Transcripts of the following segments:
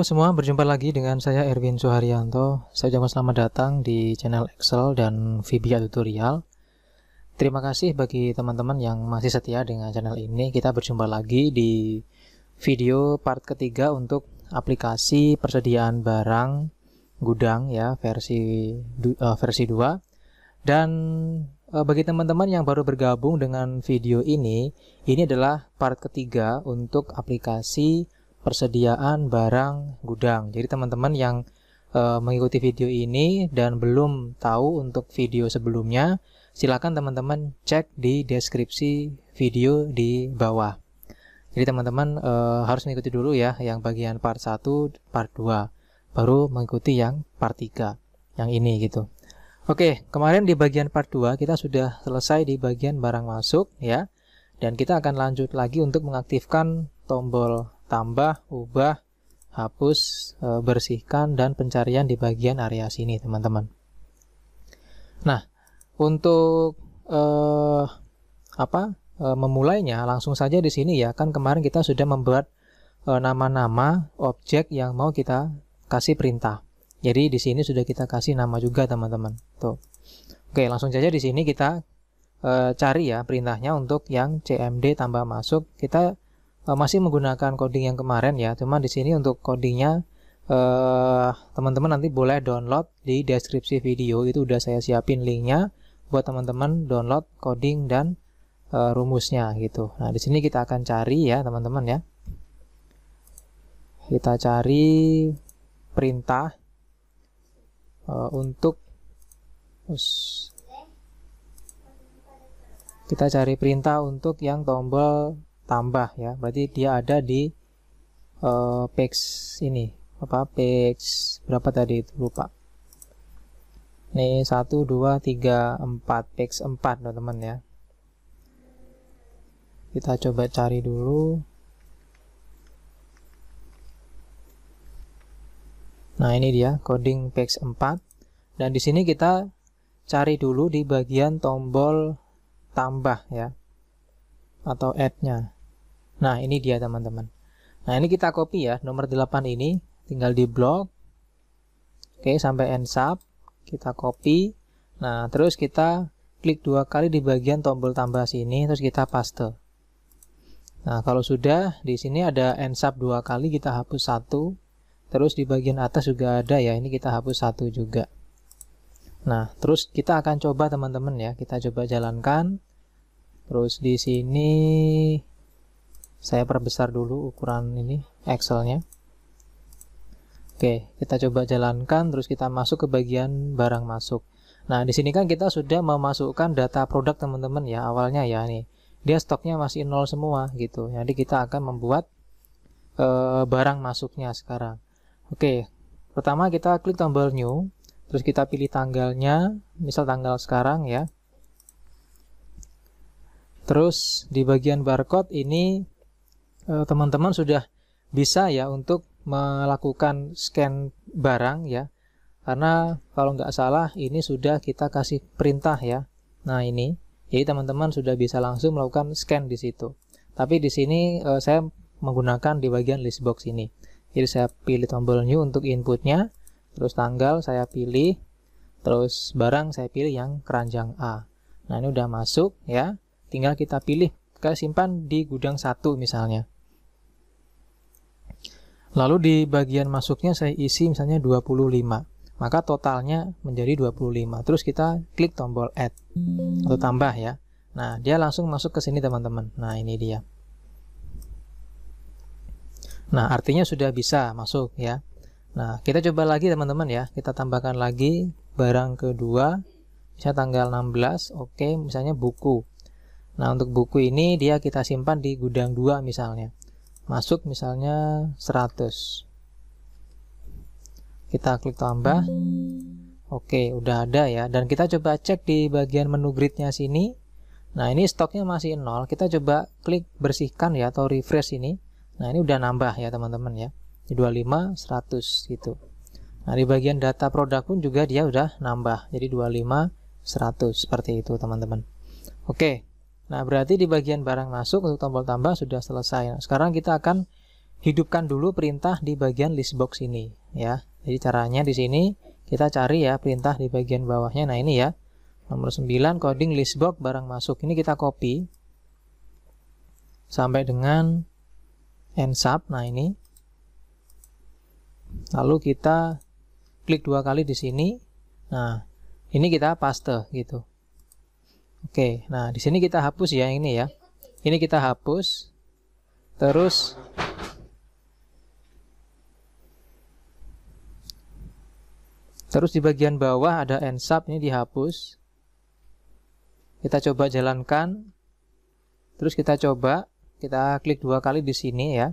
semua, berjumpa lagi dengan saya Erwin Suharyanto. Saya ucapkan selamat datang di channel Excel dan VBA Tutorial. Terima kasih bagi teman-teman yang masih setia dengan channel ini. Kita berjumpa lagi di video part ketiga untuk aplikasi persediaan barang gudang ya versi uh, versi 2. Dan uh, bagi teman-teman yang baru bergabung dengan video ini, ini adalah part ketiga untuk aplikasi persediaan barang gudang. Jadi teman-teman yang e, mengikuti video ini dan belum tahu untuk video sebelumnya, silakan teman-teman cek di deskripsi video di bawah. Jadi teman-teman e, harus mengikuti dulu ya yang bagian part 1, part 2, baru mengikuti yang part 3, yang ini gitu. Oke, kemarin di bagian part 2 kita sudah selesai di bagian barang masuk ya. Dan kita akan lanjut lagi untuk mengaktifkan tombol tambah, ubah, hapus, e, bersihkan, dan pencarian di bagian area sini teman-teman. Nah, untuk e, apa e, memulainya langsung saja di sini ya, kan kemarin kita sudah membuat e, nama-nama objek yang mau kita kasih perintah. Jadi di sini sudah kita kasih nama juga teman-teman. Tuh. Oke, langsung saja di sini kita e, cari ya perintahnya untuk yang CMD tambah masuk. Kita Eh, masih menggunakan coding yang kemarin ya cuma di sini untuk codingnya uh, teman-teman nanti boleh download di deskripsi video itu udah saya siapin linknya buat teman-teman download coding dan uh, rumusnya gitu nah di sini kita akan cari ya teman-teman ya kita cari perintah uh, untuk us kita cari perintah untuk yang tombol tambah ya berarti dia ada di uh, page ini apa page berapa tadi itu lupa ini 1 2 3 4 page 4 teman-teman ya kita coba cari dulu nah ini dia coding page 4 dan di sini kita cari dulu di bagian tombol tambah ya atau add-nya Nah, ini dia teman-teman. Nah, ini kita copy ya, nomor 8 ini tinggal di blog Oke, sampai end sub, kita copy. Nah, terus kita klik dua kali di bagian tombol tambah sini, terus kita paste. Nah, kalau sudah, di sini ada end sub dua kali, kita hapus satu. Terus di bagian atas juga ada ya, ini kita hapus satu juga. Nah, terus kita akan coba teman-teman ya, kita coba jalankan. Terus di sini saya perbesar dulu ukuran ini Excelnya Oke kita coba jalankan terus kita masuk ke bagian barang masuk nah di sini kan kita sudah memasukkan data produk teman-teman ya awalnya ya nih dia stoknya masih nol semua gitu jadi kita akan membuat e, barang masuknya sekarang Oke pertama kita klik tombol new terus kita pilih tanggalnya misal tanggal sekarang ya Terus di bagian barcode ini Eh, teman-teman sudah bisa ya untuk melakukan scan barang ya karena kalau nggak salah ini sudah kita kasih perintah ya nah ini jadi teman-teman sudah bisa langsung melakukan scan di situ tapi di sini e, saya menggunakan di bagian list box ini jadi saya pilih tombol new untuk inputnya terus tanggal saya pilih terus barang saya pilih yang keranjang A nah ini udah masuk ya tinggal kita pilih kita simpan di gudang satu misalnya Lalu di bagian masuknya saya isi misalnya 25. Maka totalnya menjadi 25. Terus kita klik tombol add atau tambah ya. Nah, dia langsung masuk ke sini teman-teman. Nah, ini dia. Nah, artinya sudah bisa masuk ya. Nah, kita coba lagi teman-teman ya. Kita tambahkan lagi barang kedua. Misalnya tanggal 16, oke, misalnya buku. Nah, untuk buku ini dia kita simpan di gudang 2 misalnya masuk misalnya 100 kita klik tambah oke udah ada ya dan kita coba cek di bagian menu gridnya sini nah ini stoknya masih nol kita coba klik bersihkan ya atau refresh ini nah ini udah nambah ya teman-teman ya di 25 100 gitu nah di bagian data produk pun juga dia udah nambah jadi 25 100 seperti itu teman-teman oke Nah, berarti di bagian barang masuk untuk tombol tambah sudah selesai. Nah, sekarang kita akan hidupkan dulu perintah di bagian list box ini, ya. Jadi caranya di sini kita cari ya perintah di bagian bawahnya. Nah, ini ya. Nomor 9 coding list box barang masuk. Ini kita copy sampai dengan end sub. Nah, ini. Lalu kita klik dua kali di sini. Nah, ini kita paste gitu. Oke, nah di sini kita hapus ya ini ya. Ini kita hapus. Terus Terus di bagian bawah ada sub ini dihapus. Kita coba jalankan. Terus kita coba, kita klik dua kali di sini ya.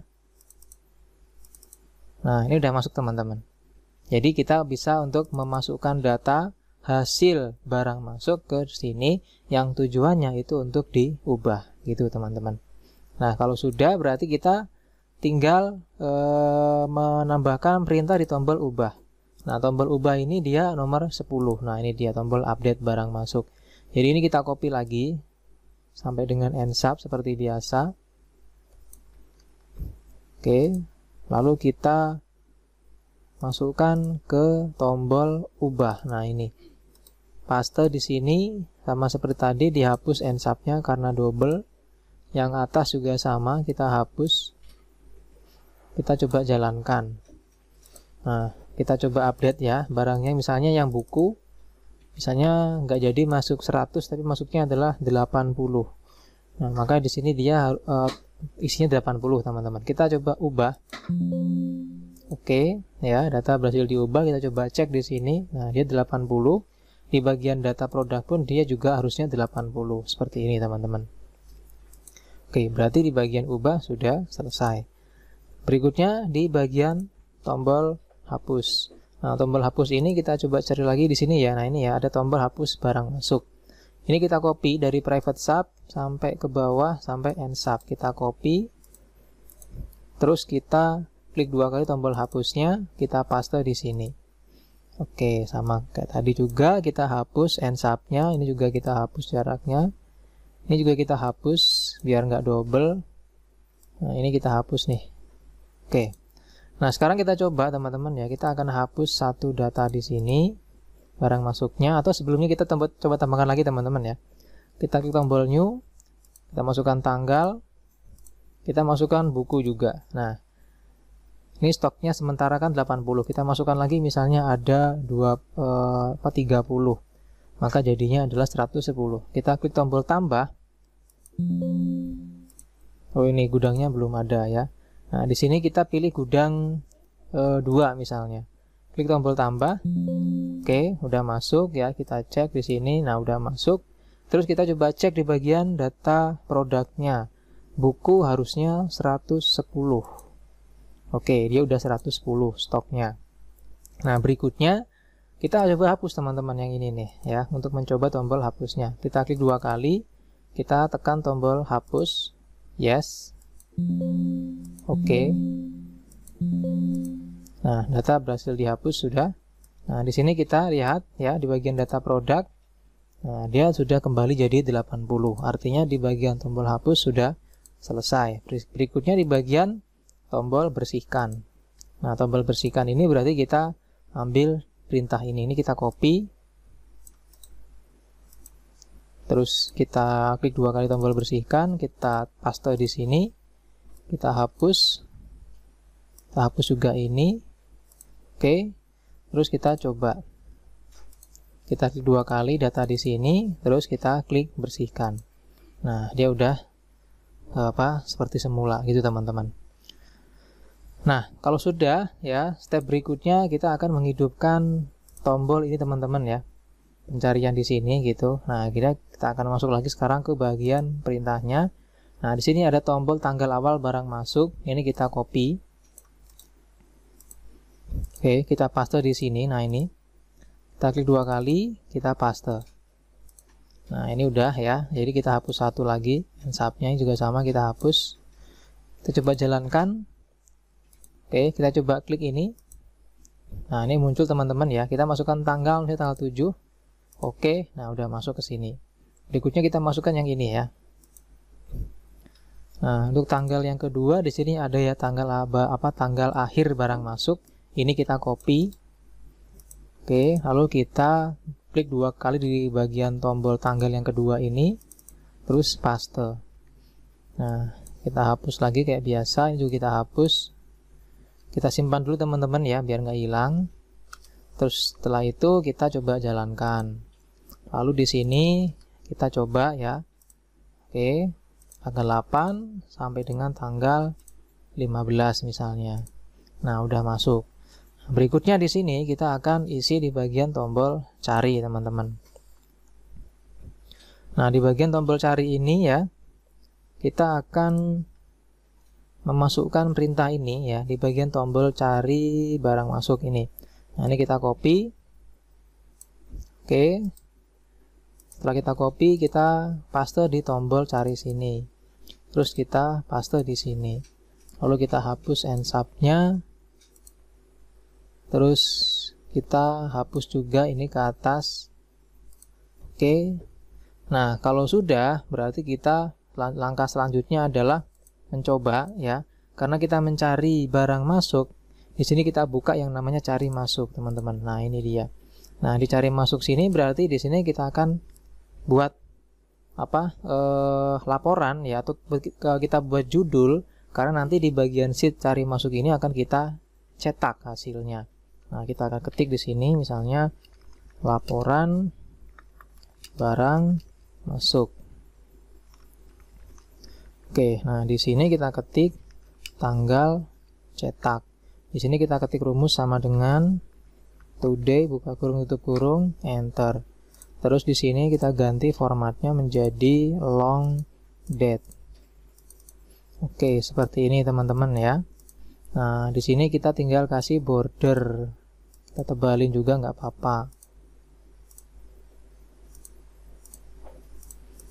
Nah, ini udah masuk teman-teman. Jadi kita bisa untuk memasukkan data hasil barang masuk ke sini yang tujuannya itu untuk diubah gitu teman-teman. Nah, kalau sudah berarti kita tinggal e, menambahkan perintah di tombol ubah. Nah, tombol ubah ini dia nomor 10. Nah, ini dia tombol update barang masuk. Jadi ini kita copy lagi sampai dengan end sub seperti biasa. Oke, lalu kita masukkan ke tombol ubah. Nah, ini paste di sini sama seperti tadi dihapus end subnya karena double yang atas juga sama kita hapus kita coba jalankan nah kita coba update ya barangnya misalnya yang buku misalnya nggak jadi masuk 100 tapi masuknya adalah 80 nah maka di sini dia uh, isinya 80 teman-teman kita coba ubah oke okay, ya data berhasil diubah kita coba cek di sini nah dia 80 di bagian data produk pun dia juga harusnya 80 seperti ini teman-teman oke berarti di bagian ubah sudah selesai berikutnya di bagian tombol hapus nah tombol hapus ini kita coba cari lagi di sini ya nah ini ya ada tombol hapus barang masuk ini kita copy dari private sub sampai ke bawah sampai end sub kita copy terus kita klik dua kali tombol hapusnya kita paste di sini Oke, sama kayak tadi juga kita hapus end subnya, ini juga kita hapus jaraknya. Ini juga kita hapus biar nggak double. Nah, ini kita hapus nih. Oke. Nah, sekarang kita coba teman-teman ya, kita akan hapus satu data di sini barang masuknya atau sebelumnya kita tempat, coba tambahkan lagi teman-teman ya. Kita klik tombol new, kita masukkan tanggal, kita masukkan buku juga. Nah, ini stoknya sementara kan 80 kita masukkan lagi misalnya ada 2 eh, apa 30 maka jadinya adalah 110 kita klik tombol tambah oh ini gudangnya belum ada ya nah di sini kita pilih gudang e, eh, 2 misalnya klik tombol tambah oke udah masuk ya kita cek di sini nah udah masuk terus kita coba cek di bagian data produknya buku harusnya 110 Oke, dia udah 110 stoknya. Nah, berikutnya kita coba hapus teman-teman yang ini nih ya untuk mencoba tombol hapusnya. Kita klik dua kali, kita tekan tombol hapus. Yes. Oke. Nah, data berhasil dihapus sudah. Nah, di sini kita lihat ya di bagian data produk Nah, dia sudah kembali jadi 80. Artinya di bagian tombol hapus sudah selesai. Berikutnya di bagian tombol bersihkan. Nah, tombol bersihkan ini berarti kita ambil perintah ini. Ini kita copy. Terus kita klik dua kali tombol bersihkan, kita paste di sini. Kita hapus. Kita hapus juga ini. Oke. Terus kita coba. Kita klik dua kali data di sini, terus kita klik bersihkan. Nah, dia udah eh, apa? Seperti semula gitu, teman-teman. Nah, kalau sudah ya, step berikutnya kita akan menghidupkan tombol ini teman-teman ya. Pencarian di sini gitu. Nah, kita kita akan masuk lagi sekarang ke bagian perintahnya. Nah, di sini ada tombol tanggal awal barang masuk. Ini kita copy. Oke, kita paste di sini. Nah, ini. Kita klik dua kali, kita paste. Nah, ini udah ya. Jadi kita hapus satu lagi. Subnya juga sama kita hapus. Kita coba jalankan. Oke, kita coba klik ini. Nah, ini muncul teman-teman ya. Kita masukkan tanggal, ini tanggal 7. Oke, nah udah masuk ke sini. Berikutnya kita masukkan yang ini ya. Nah, untuk tanggal yang kedua di sini ada ya tanggal apa, apa tanggal akhir barang masuk. Ini kita copy. Oke, lalu kita klik dua kali di bagian tombol tanggal yang kedua ini. Terus paste. Nah, kita hapus lagi kayak biasa, ini juga kita hapus kita simpan dulu teman-teman ya biar nggak hilang terus setelah itu kita coba jalankan lalu di sini kita coba ya oke tanggal 8 sampai dengan tanggal 15 misalnya nah udah masuk berikutnya di sini kita akan isi di bagian tombol cari teman-teman nah di bagian tombol cari ini ya kita akan memasukkan perintah ini ya di bagian tombol cari barang masuk ini. Nah, ini kita copy. Oke. Setelah kita copy, kita paste di tombol cari sini. Terus kita paste di sini. Lalu kita hapus end subnya. Terus kita hapus juga ini ke atas. Oke. Nah, kalau sudah berarti kita langkah selanjutnya adalah mencoba ya karena kita mencari barang masuk di sini kita buka yang namanya cari masuk teman-teman nah ini dia nah dicari masuk sini berarti di sini kita akan buat apa eh, laporan ya atau kita buat judul karena nanti di bagian sheet cari masuk ini akan kita cetak hasilnya nah kita akan ketik di sini misalnya laporan barang masuk Oke, nah di sini kita ketik tanggal cetak. Di sini kita ketik rumus sama dengan today buka kurung tutup kurung enter. Terus di sini kita ganti formatnya menjadi long date. Oke, seperti ini teman-teman ya. Nah, di sini kita tinggal kasih border. Kita tebalin juga nggak apa-apa.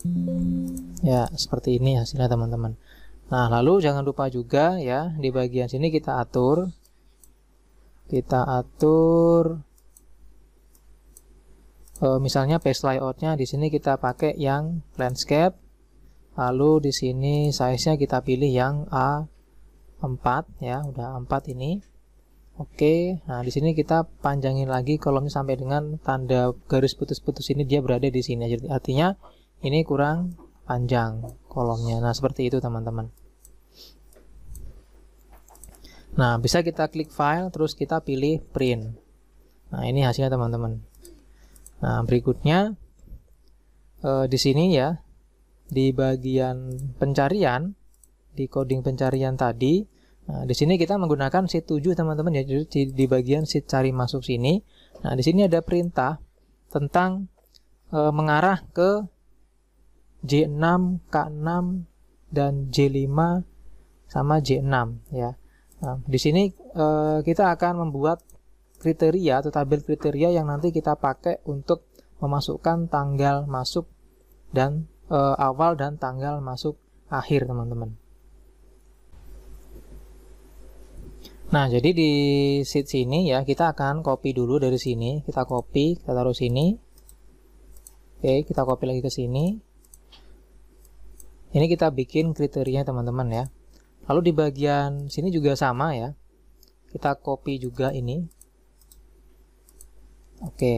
Hmm ya seperti ini hasilnya teman-teman nah lalu jangan lupa juga ya di bagian sini kita atur kita atur e, misalnya page layoutnya di sini kita pakai yang landscape lalu di sini size-nya kita pilih yang A4 ya udah 4 ini Oke, nah di sini kita panjangin lagi kolomnya sampai dengan tanda garis putus-putus ini dia berada di sini. Jadi artinya ini kurang panjang kolomnya. Nah, seperti itu teman-teman. Nah, bisa kita klik file terus kita pilih print. Nah, ini hasilnya teman-teman. Nah, berikutnya eh, di sini ya di bagian pencarian di coding pencarian tadi. Nah, di sini kita menggunakan sheet 7 teman-teman ya. Jadi di, bagian sheet cari masuk sini. Nah, di sini ada perintah tentang e, mengarah ke J6, K6 dan J5 sama J6 ya. Nah, di sini e, kita akan membuat kriteria atau tabel kriteria yang nanti kita pakai untuk memasukkan tanggal masuk dan e, awal dan tanggal masuk akhir teman-teman. Nah, jadi di sheet sini ya, kita akan copy dulu dari sini. Kita copy, kita taruh sini. Oke, kita copy lagi ke sini ini kita bikin kriterianya teman-teman ya lalu di bagian sini juga sama ya kita copy juga ini oke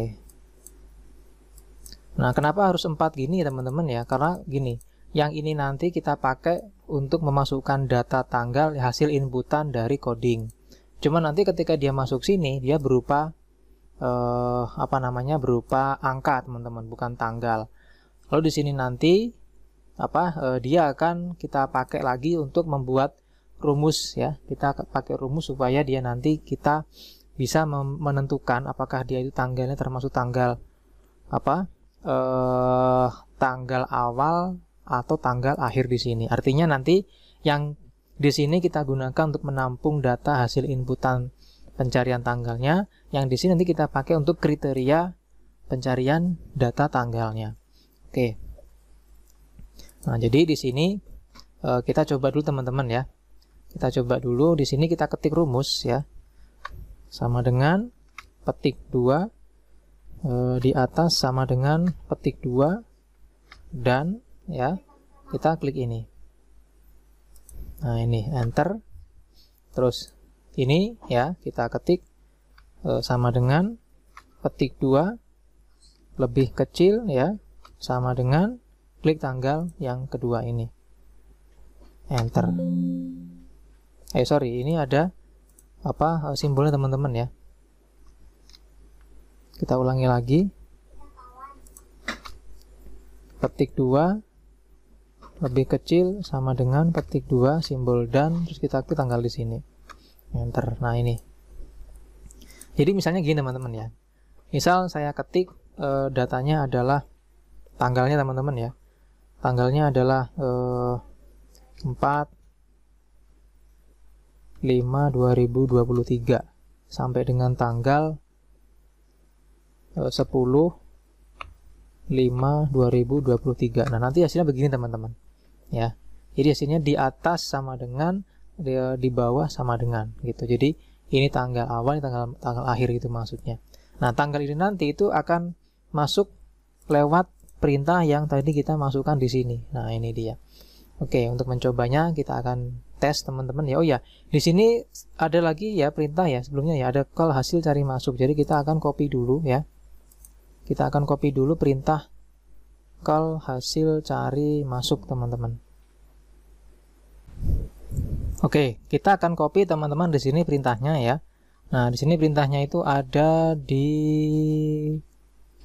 nah kenapa harus empat gini ya, teman-teman ya karena gini yang ini nanti kita pakai untuk memasukkan data tanggal hasil inputan dari coding Cuma nanti ketika dia masuk sini, dia berupa eh, apa namanya berupa angka teman-teman, bukan tanggal. Lalu di sini nanti apa eh, dia akan kita pakai lagi untuk membuat rumus ya kita pakai rumus supaya dia nanti kita bisa menentukan apakah dia itu tanggalnya termasuk tanggal apa eh, tanggal awal atau tanggal akhir di sini artinya nanti yang di sini kita gunakan untuk menampung data hasil inputan pencarian tanggalnya yang di sini nanti kita pakai untuk kriteria pencarian data tanggalnya oke Nah, jadi di sini eh, kita coba dulu teman-teman ya. Kita coba dulu di sini kita ketik rumus ya. Sama dengan petik 2 eh, di atas sama dengan petik 2 dan ya. Kita klik ini. Nah, ini enter. Terus ini ya, kita ketik eh, sama dengan petik 2 lebih kecil ya sama dengan Klik tanggal yang kedua ini. Enter. Eh sorry, ini ada apa eh, simbolnya teman-teman ya. Kita ulangi lagi. Petik dua lebih kecil sama dengan petik dua simbol dan terus kita klik tanggal di sini. Enter. Nah, ini. Jadi misalnya gini teman-teman ya. Misal saya ketik e, datanya adalah tanggalnya teman-teman ya tanggalnya adalah eh, 4 5 2023 sampai dengan tanggal eh, 10 5 2023. Nah, nanti hasilnya begini teman-teman. Ya. Jadi hasilnya di atas sama dengan di, di bawah sama dengan gitu. Jadi ini tanggal awal, ini tanggal tanggal akhir gitu maksudnya. Nah, tanggal ini nanti itu akan masuk lewat perintah yang tadi kita masukkan di sini. Nah, ini dia. Oke, untuk mencobanya kita akan tes teman-teman ya. Oh ya, di sini ada lagi ya perintah ya sebelumnya ya ada call hasil cari masuk. Jadi kita akan copy dulu ya. Kita akan copy dulu perintah call hasil cari masuk teman-teman. Oke, kita akan copy teman-teman di sini perintahnya ya. Nah, di sini perintahnya itu ada di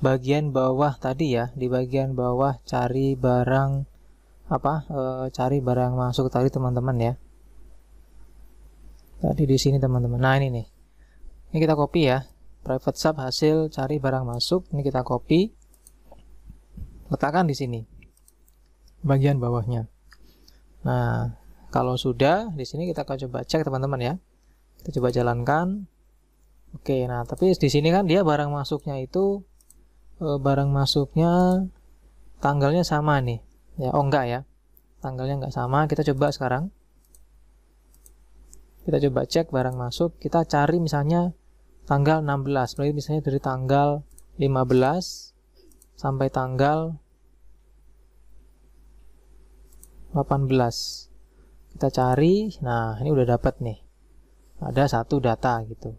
bagian bawah tadi ya di bagian bawah cari barang apa e, cari barang masuk tadi teman-teman ya tadi di sini teman-teman nah ini nih ini kita copy ya private sub hasil cari barang masuk ini kita copy letakkan di sini bagian bawahnya nah kalau sudah di sini kita akan coba cek teman-teman ya kita coba jalankan oke nah tapi di sini kan dia barang masuknya itu Eh, barang masuknya tanggalnya sama nih ya oh enggak ya tanggalnya enggak sama kita coba sekarang kita coba cek barang masuk kita cari misalnya tanggal 16 berarti misalnya dari tanggal 15 sampai tanggal 18 kita cari nah ini udah dapat nih ada satu data gitu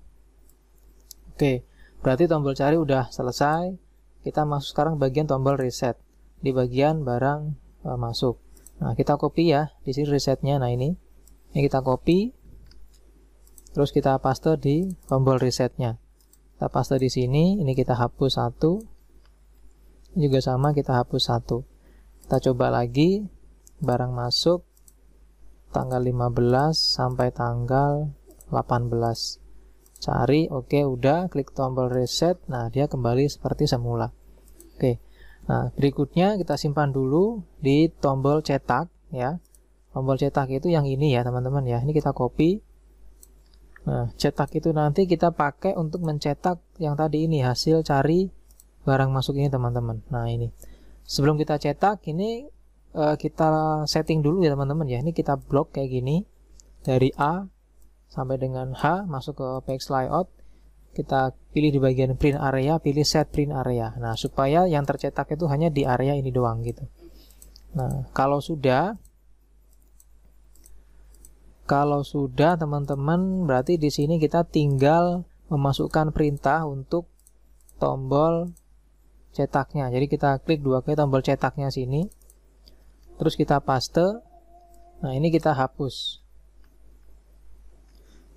oke berarti tombol cari udah selesai kita masuk sekarang bagian tombol reset di bagian barang uh, masuk. Nah, kita copy ya di sini resetnya. Nah, ini ini kita copy terus kita paste di tombol resetnya. Kita paste di sini, ini kita hapus satu. Ini juga sama kita hapus satu. Kita coba lagi barang masuk tanggal 15 sampai tanggal 18 cari oke okay, udah klik tombol reset nah dia kembali seperti semula oke okay. nah berikutnya kita simpan dulu di tombol cetak ya tombol cetak itu yang ini ya teman-teman ya ini kita copy nah cetak itu nanti kita pakai untuk mencetak yang tadi ini hasil cari barang masuk ini teman-teman nah ini sebelum kita cetak ini uh, kita setting dulu ya teman-teman ya ini kita blok kayak gini dari A sampai dengan H masuk ke PX layout kita pilih di bagian print area pilih set print area nah supaya yang tercetak itu hanya di area ini doang gitu nah kalau sudah kalau sudah teman-teman berarti di sini kita tinggal memasukkan perintah untuk tombol cetaknya jadi kita klik dua kali tombol cetaknya sini terus kita paste nah ini kita hapus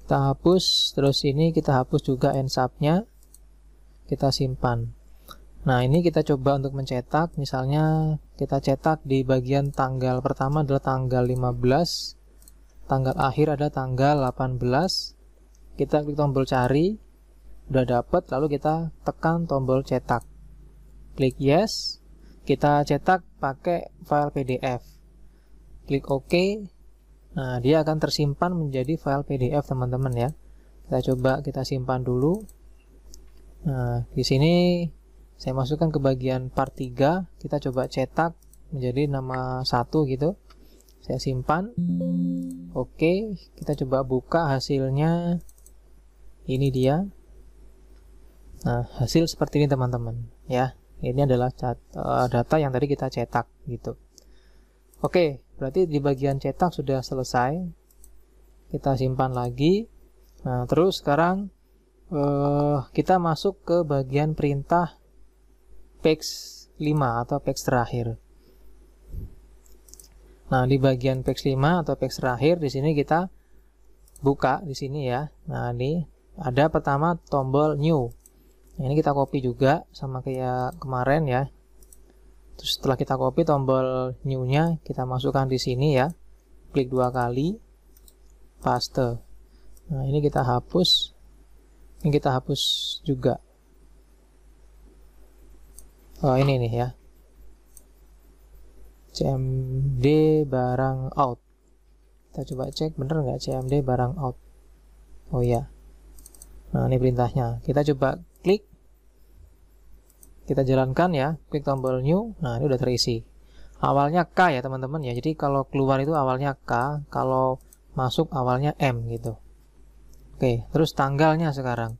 kita hapus terus ini kita hapus juga ensubnya kita simpan nah ini kita coba untuk mencetak misalnya kita cetak di bagian tanggal pertama adalah tanggal 15 tanggal akhir ada tanggal 18 kita klik tombol cari udah dapet. lalu kita tekan tombol cetak klik yes kita cetak pakai file pdf klik ok Nah, dia akan tersimpan menjadi file PDF, teman-teman ya. Kita coba kita simpan dulu. Nah, di sini saya masukkan ke bagian part 3, kita coba cetak menjadi nama satu gitu. Saya simpan. Oke, kita coba buka hasilnya. Ini dia. Nah, hasil seperti ini teman-teman ya. Ini adalah eh, data yang tadi kita cetak gitu. Oke, berarti di bagian cetak sudah selesai kita simpan lagi nah terus sekarang eh, kita masuk ke bagian perintah page 5 atau page terakhir nah di bagian page 5 atau page terakhir di sini kita buka di sini ya nah ini ada pertama tombol new ini kita copy juga sama kayak kemarin ya Terus setelah kita copy tombol new-nya kita masukkan di sini ya. Klik dua kali, paste. Nah, ini kita hapus. Ini kita hapus juga. Oh, ini nih ya. CMD barang out. Kita coba cek bener nggak CMD barang out. Oh ya. Nah, ini perintahnya. Kita coba kita jalankan ya klik tombol new nah ini udah terisi awalnya K ya teman-teman ya jadi kalau keluar itu awalnya K kalau masuk awalnya M gitu oke terus tanggalnya sekarang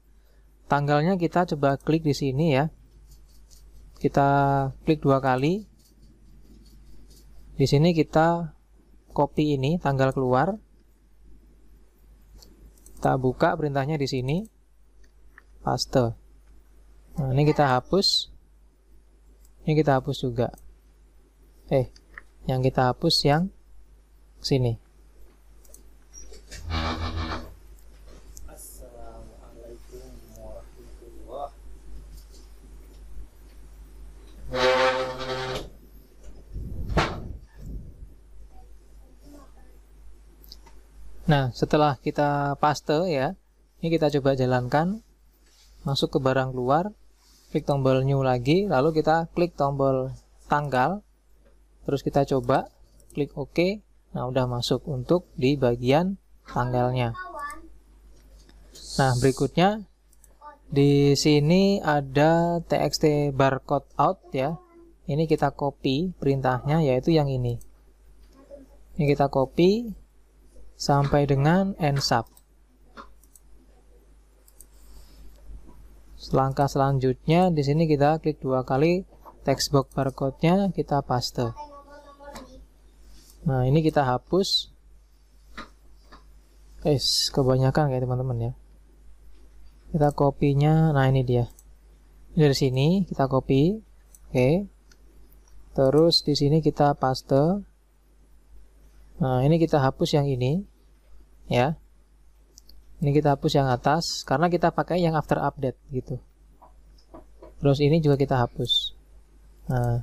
tanggalnya kita coba klik di sini ya kita klik dua kali di sini kita copy ini tanggal keluar kita buka perintahnya di sini paste nah ini kita hapus ini kita hapus juga. Eh, yang kita hapus yang sini. Nah, setelah kita paste ya, ini kita coba jalankan, masuk ke barang luar, klik tombol new lagi lalu kita klik tombol tanggal terus kita coba klik OK nah udah masuk untuk di bagian tanggalnya nah berikutnya di sini ada txt barcode out ya ini kita copy perintahnya yaitu yang ini ini kita copy sampai dengan end sub langkah selanjutnya di sini kita klik dua kali textbox barcode-nya kita paste nah ini kita hapus eh kebanyakan kayak teman-teman ya kita kopinya nah ini dia dari sini kita copy oke okay. terus di sini kita paste nah ini kita hapus yang ini ya ini kita hapus yang atas karena kita pakai yang after update gitu. Terus ini juga kita hapus. Nah,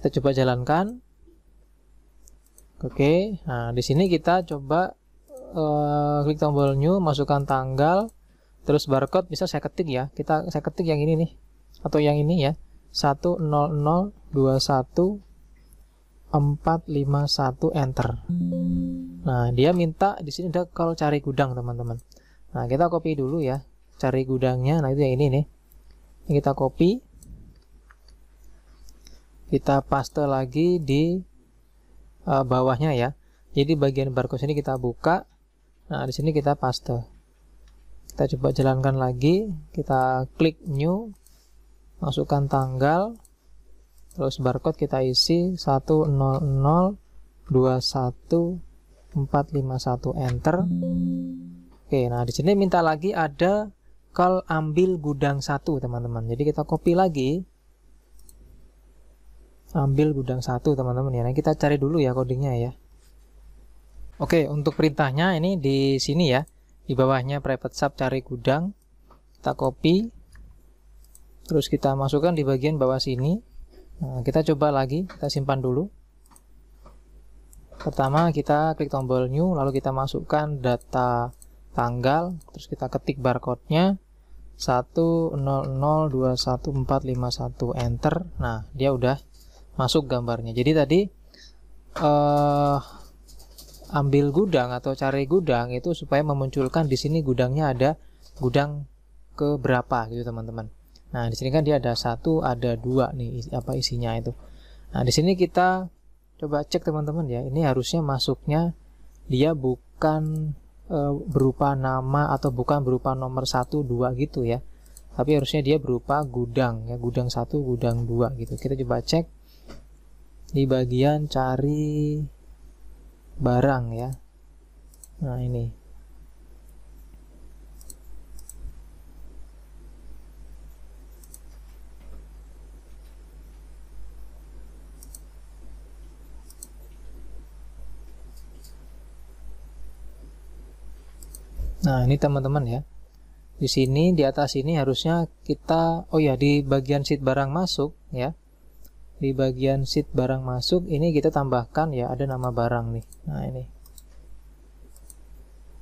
kita coba jalankan. Oke, nah di sini kita coba uh, klik tombol new, masukkan tanggal, terus barcode bisa saya ketik ya. Kita saya ketik yang ini nih atau yang ini ya. 10021 451 enter. Nah, dia minta di sini ada call cari gudang, teman-teman. Nah, kita copy dulu ya. Cari gudangnya. Nah, itu yang ini nih. Ini kita copy. Kita paste lagi di uh, bawahnya ya. Jadi bagian barcode ini kita buka. Nah, di sini kita paste. Kita coba jalankan lagi, kita klik new, masukkan tanggal, terus barcode kita isi 10021451 enter oke nah di sini minta lagi ada call ambil gudang satu teman-teman jadi kita copy lagi ambil gudang satu teman-teman ya nah, kita cari dulu ya codingnya ya oke untuk perintahnya ini di sini ya di bawahnya private sub cari gudang kita copy terus kita masukkan di bagian bawah sini Nah, kita coba lagi, kita simpan dulu. Pertama kita klik tombol new, lalu kita masukkan data tanggal, terus kita ketik barcode-nya 10021451 enter. Nah, dia udah masuk gambarnya. Jadi tadi eh ambil gudang atau cari gudang itu supaya memunculkan di sini gudangnya ada gudang ke berapa gitu teman-teman. Nah, di sini kan dia ada satu, ada dua nih apa isinya itu. Nah, di sini kita coba cek teman-teman ya. Ini harusnya masuknya dia bukan e, berupa nama atau bukan berupa nomor 1 2 gitu ya. Tapi harusnya dia berupa gudang ya, gudang 1, gudang 2 gitu. Kita coba cek di bagian cari barang ya. Nah, ini. Nah, ini teman-teman ya. Di sini di atas ini harusnya kita oh ya di bagian sheet barang masuk ya. Di bagian sheet barang masuk ini kita tambahkan ya ada nama barang nih. Nah, ini.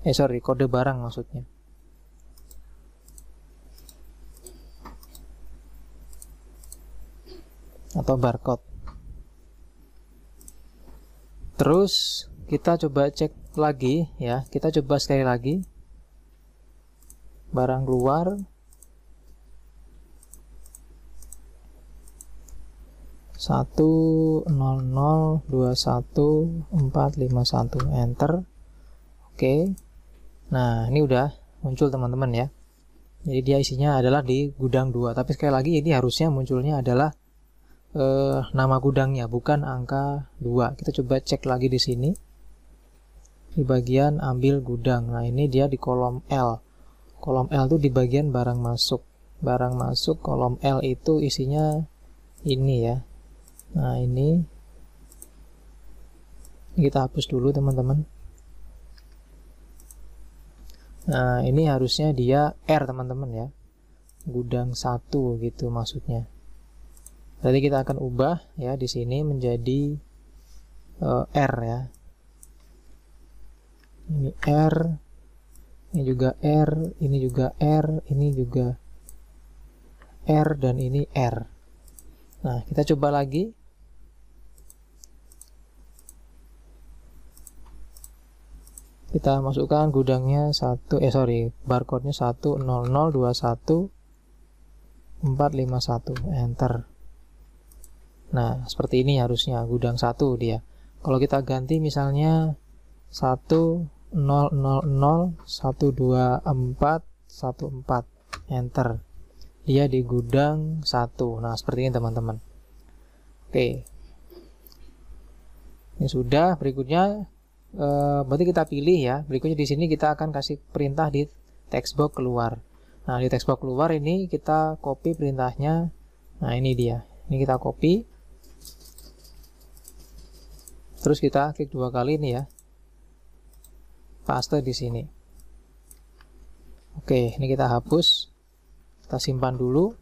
Eh sorry, kode barang maksudnya. atau barcode. Terus kita coba cek lagi ya, kita coba sekali lagi barang keluar satu nol nol dua satu empat lima satu enter oke nah ini udah muncul teman-teman ya jadi dia isinya adalah di gudang dua tapi sekali lagi ini harusnya munculnya adalah eh, nama gudangnya bukan angka 2 kita coba cek lagi di sini di bagian ambil gudang nah ini dia di kolom L kolom L itu di bagian barang masuk barang masuk kolom L itu isinya ini ya nah ini kita hapus dulu teman-teman nah ini harusnya dia R teman-teman ya gudang satu gitu maksudnya berarti kita akan ubah ya di sini menjadi uh, R ya ini R ini juga R, ini juga R, ini juga R, dan ini R. Nah, kita coba lagi. Kita masukkan gudangnya 1, eh sorry, barcode-nya lima satu. enter. Nah, seperti ini harusnya gudang 1 dia. Kalau kita ganti misalnya 1 00012414 enter dia di gudang 1 nah seperti ini teman-teman oke ini sudah berikutnya e, berarti kita pilih ya berikutnya di sini kita akan kasih perintah di textbox keluar nah di textbox keluar ini kita copy perintahnya nah ini dia ini kita copy terus kita klik dua kali ini ya Paste di sini. Oke, ini kita hapus. Kita simpan dulu.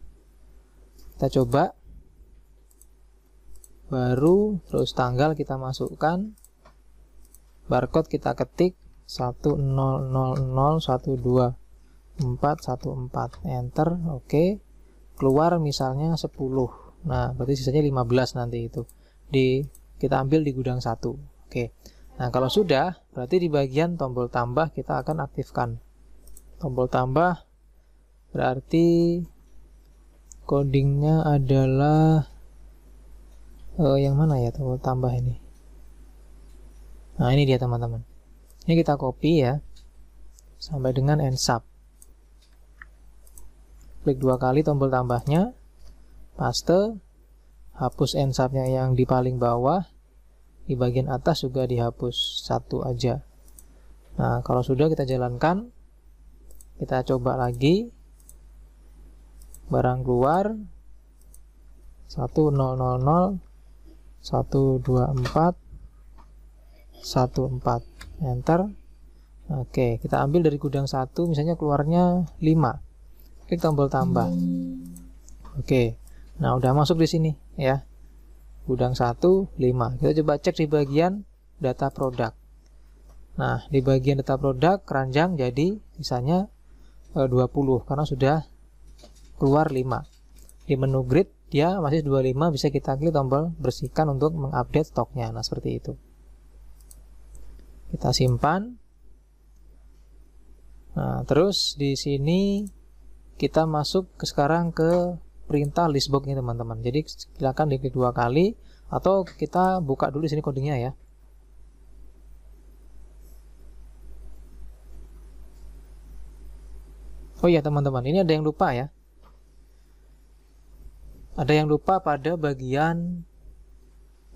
Kita coba. Baru, terus tanggal kita masukkan. Barcode kita ketik 1000124 Enter, oke. Keluar misalnya 10. Nah, berarti sisanya 15 nanti itu. Di kita ambil di gudang 1. Oke. Nah, kalau sudah, berarti di bagian tombol tambah kita akan aktifkan. Tombol tambah berarti codingnya adalah uh, yang mana ya tombol tambah ini. Nah, ini dia teman-teman. Ini kita copy ya sampai dengan end sub. Klik dua kali tombol tambahnya, paste, hapus end subnya yang di paling bawah, di bagian atas juga dihapus satu aja nah kalau sudah kita jalankan kita coba lagi barang keluar 1000 124 14 enter oke kita ambil dari gudang satu misalnya keluarnya 5 klik tombol tambah oke nah udah masuk di sini ya gudang 1 5 kita coba cek di bagian data produk nah di bagian data produk keranjang jadi sisanya 20 e, karena sudah keluar 5 di menu grid dia masih 25 bisa kita klik tombol bersihkan untuk mengupdate stoknya nah seperti itu kita simpan nah terus di sini kita masuk ke sekarang ke perintah list ini teman-teman. Jadi silakan diklik dua kali atau kita buka dulu sini codingnya ya. Oh iya teman-teman, ini ada yang lupa ya. Ada yang lupa pada bagian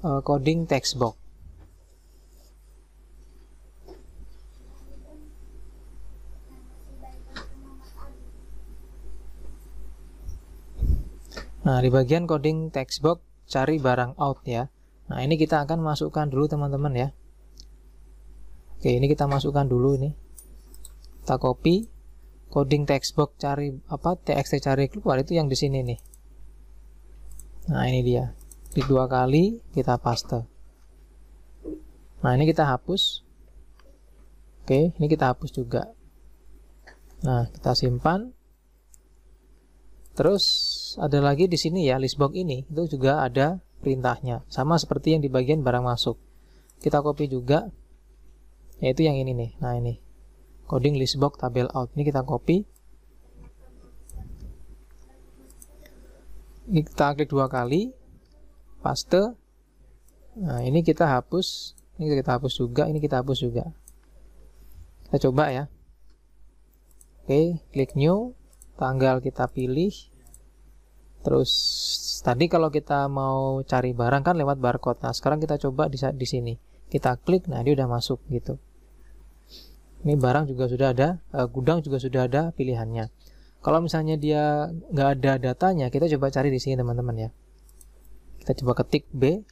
uh, coding text box. Nah, di bagian coding textbox cari barang out ya. Nah, ini kita akan masukkan dulu teman-teman ya. Oke, ini kita masukkan dulu ini. Kita copy coding textbox cari apa txt cari keluar itu yang di sini nih. Nah, ini dia. Di dua kali kita paste. Nah, ini kita hapus. Oke, ini kita hapus juga. Nah, kita simpan. Terus ada lagi di sini ya, list box ini itu juga ada perintahnya. Sama seperti yang di bagian barang masuk. Kita copy juga, yaitu yang ini nih. Nah ini, coding list box tabel out. Ini kita copy. Ini kita klik dua kali, paste. Nah ini kita hapus, ini kita hapus juga, ini kita hapus juga. Kita coba ya. Oke, klik new, tanggal kita pilih, Terus tadi kalau kita mau cari barang kan lewat barcode. Nah, sekarang kita coba di, di sini. Kita klik, nah dia udah masuk gitu. Ini barang juga sudah ada, eh, gudang juga sudah ada pilihannya. Kalau misalnya dia nggak ada datanya, kita coba cari di sini teman-teman ya. Kita coba ketik B,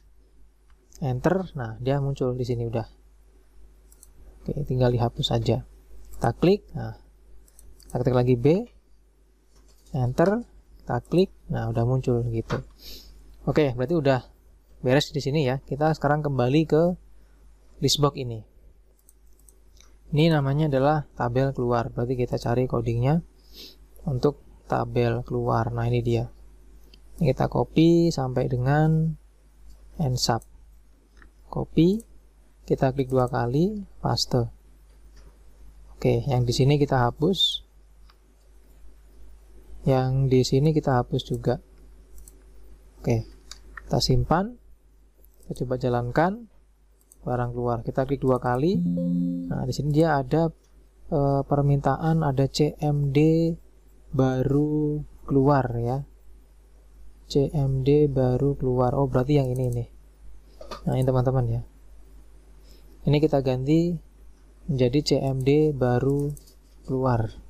enter, nah dia muncul di sini udah. Oke, tinggal dihapus aja. Kita klik, nah, kita ketik lagi B, enter, kita klik nah udah muncul gitu oke berarti udah beres di sini ya kita sekarang kembali ke list box ini ini namanya adalah tabel keluar berarti kita cari codingnya untuk tabel keluar nah ini dia ini kita copy sampai dengan end sub copy kita klik dua kali paste oke yang di sini kita hapus yang di sini kita hapus juga oke kita simpan kita coba jalankan barang keluar kita klik dua kali nah di sini dia ada e, permintaan ada CMD baru keluar ya CMD baru keluar oh berarti yang ini nih nah ini teman-teman ya ini kita ganti menjadi CMD baru keluar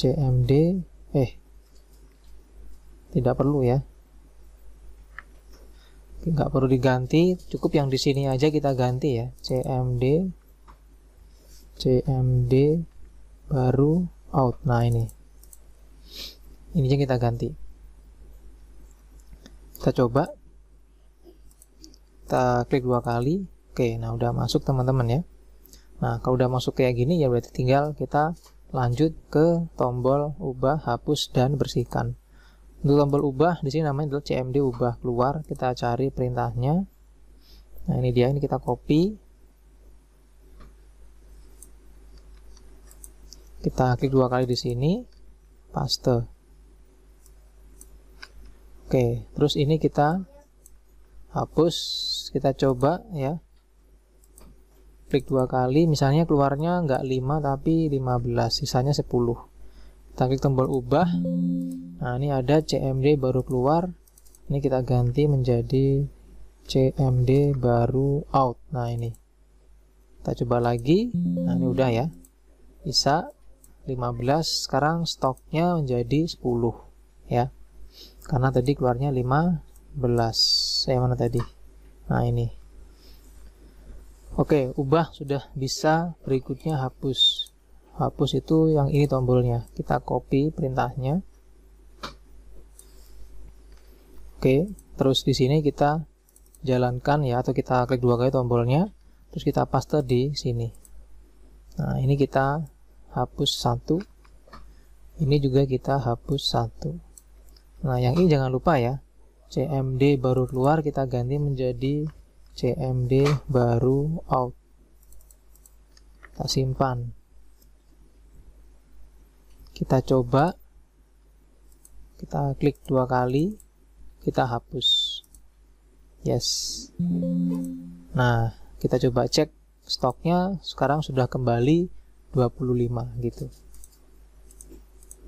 cmd eh tidak perlu ya nggak perlu diganti cukup yang di sini aja kita ganti ya cmd cmd baru out nah ini ini aja kita ganti kita coba kita klik dua kali oke nah udah masuk teman-teman ya nah kalau udah masuk kayak gini ya berarti tinggal kita lanjut ke tombol ubah, hapus, dan bersihkan. Untuk tombol ubah, di sini namanya adalah cmd ubah keluar, kita cari perintahnya. Nah ini dia, ini kita copy. Kita klik dua kali di sini, paste. Oke, terus ini kita hapus, kita coba ya klik dua kali misalnya keluarnya nggak 5 tapi 15 sisanya 10 kita klik tombol ubah nah ini ada CMD baru keluar ini kita ganti menjadi CMD baru out nah ini kita coba lagi nah ini udah ya bisa 15 sekarang stoknya menjadi 10 ya karena tadi keluarnya 15 saya eh, mana tadi nah ini Oke, ubah sudah bisa. Berikutnya hapus. Hapus itu yang ini tombolnya. Kita copy perintahnya. Oke, terus di sini kita jalankan ya atau kita klik dua kali tombolnya, terus kita paste di sini. Nah, ini kita hapus satu. Ini juga kita hapus satu. Nah, yang ini jangan lupa ya. CMD baru keluar kita ganti menjadi cmd baru out kita simpan kita coba kita klik dua kali kita hapus yes nah kita coba cek stoknya sekarang sudah kembali 25 gitu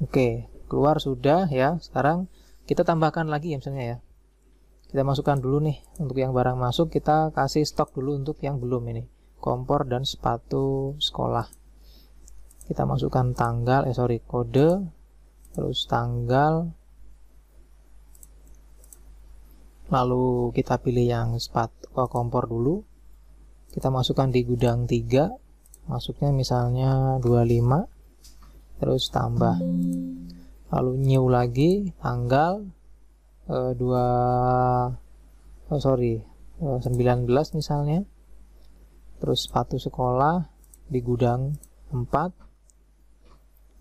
oke keluar sudah ya sekarang kita tambahkan lagi ya misalnya ya kita masukkan dulu nih untuk yang barang masuk kita kasih stok dulu untuk yang belum ini kompor dan sepatu sekolah kita masukkan tanggal eh sorry kode terus tanggal lalu kita pilih yang sepatu eh, kompor dulu kita masukkan di gudang 3 masuknya misalnya 25 terus tambah lalu new lagi tanggal uh, oh sorry uh, eh, 19 misalnya terus sepatu sekolah di gudang empat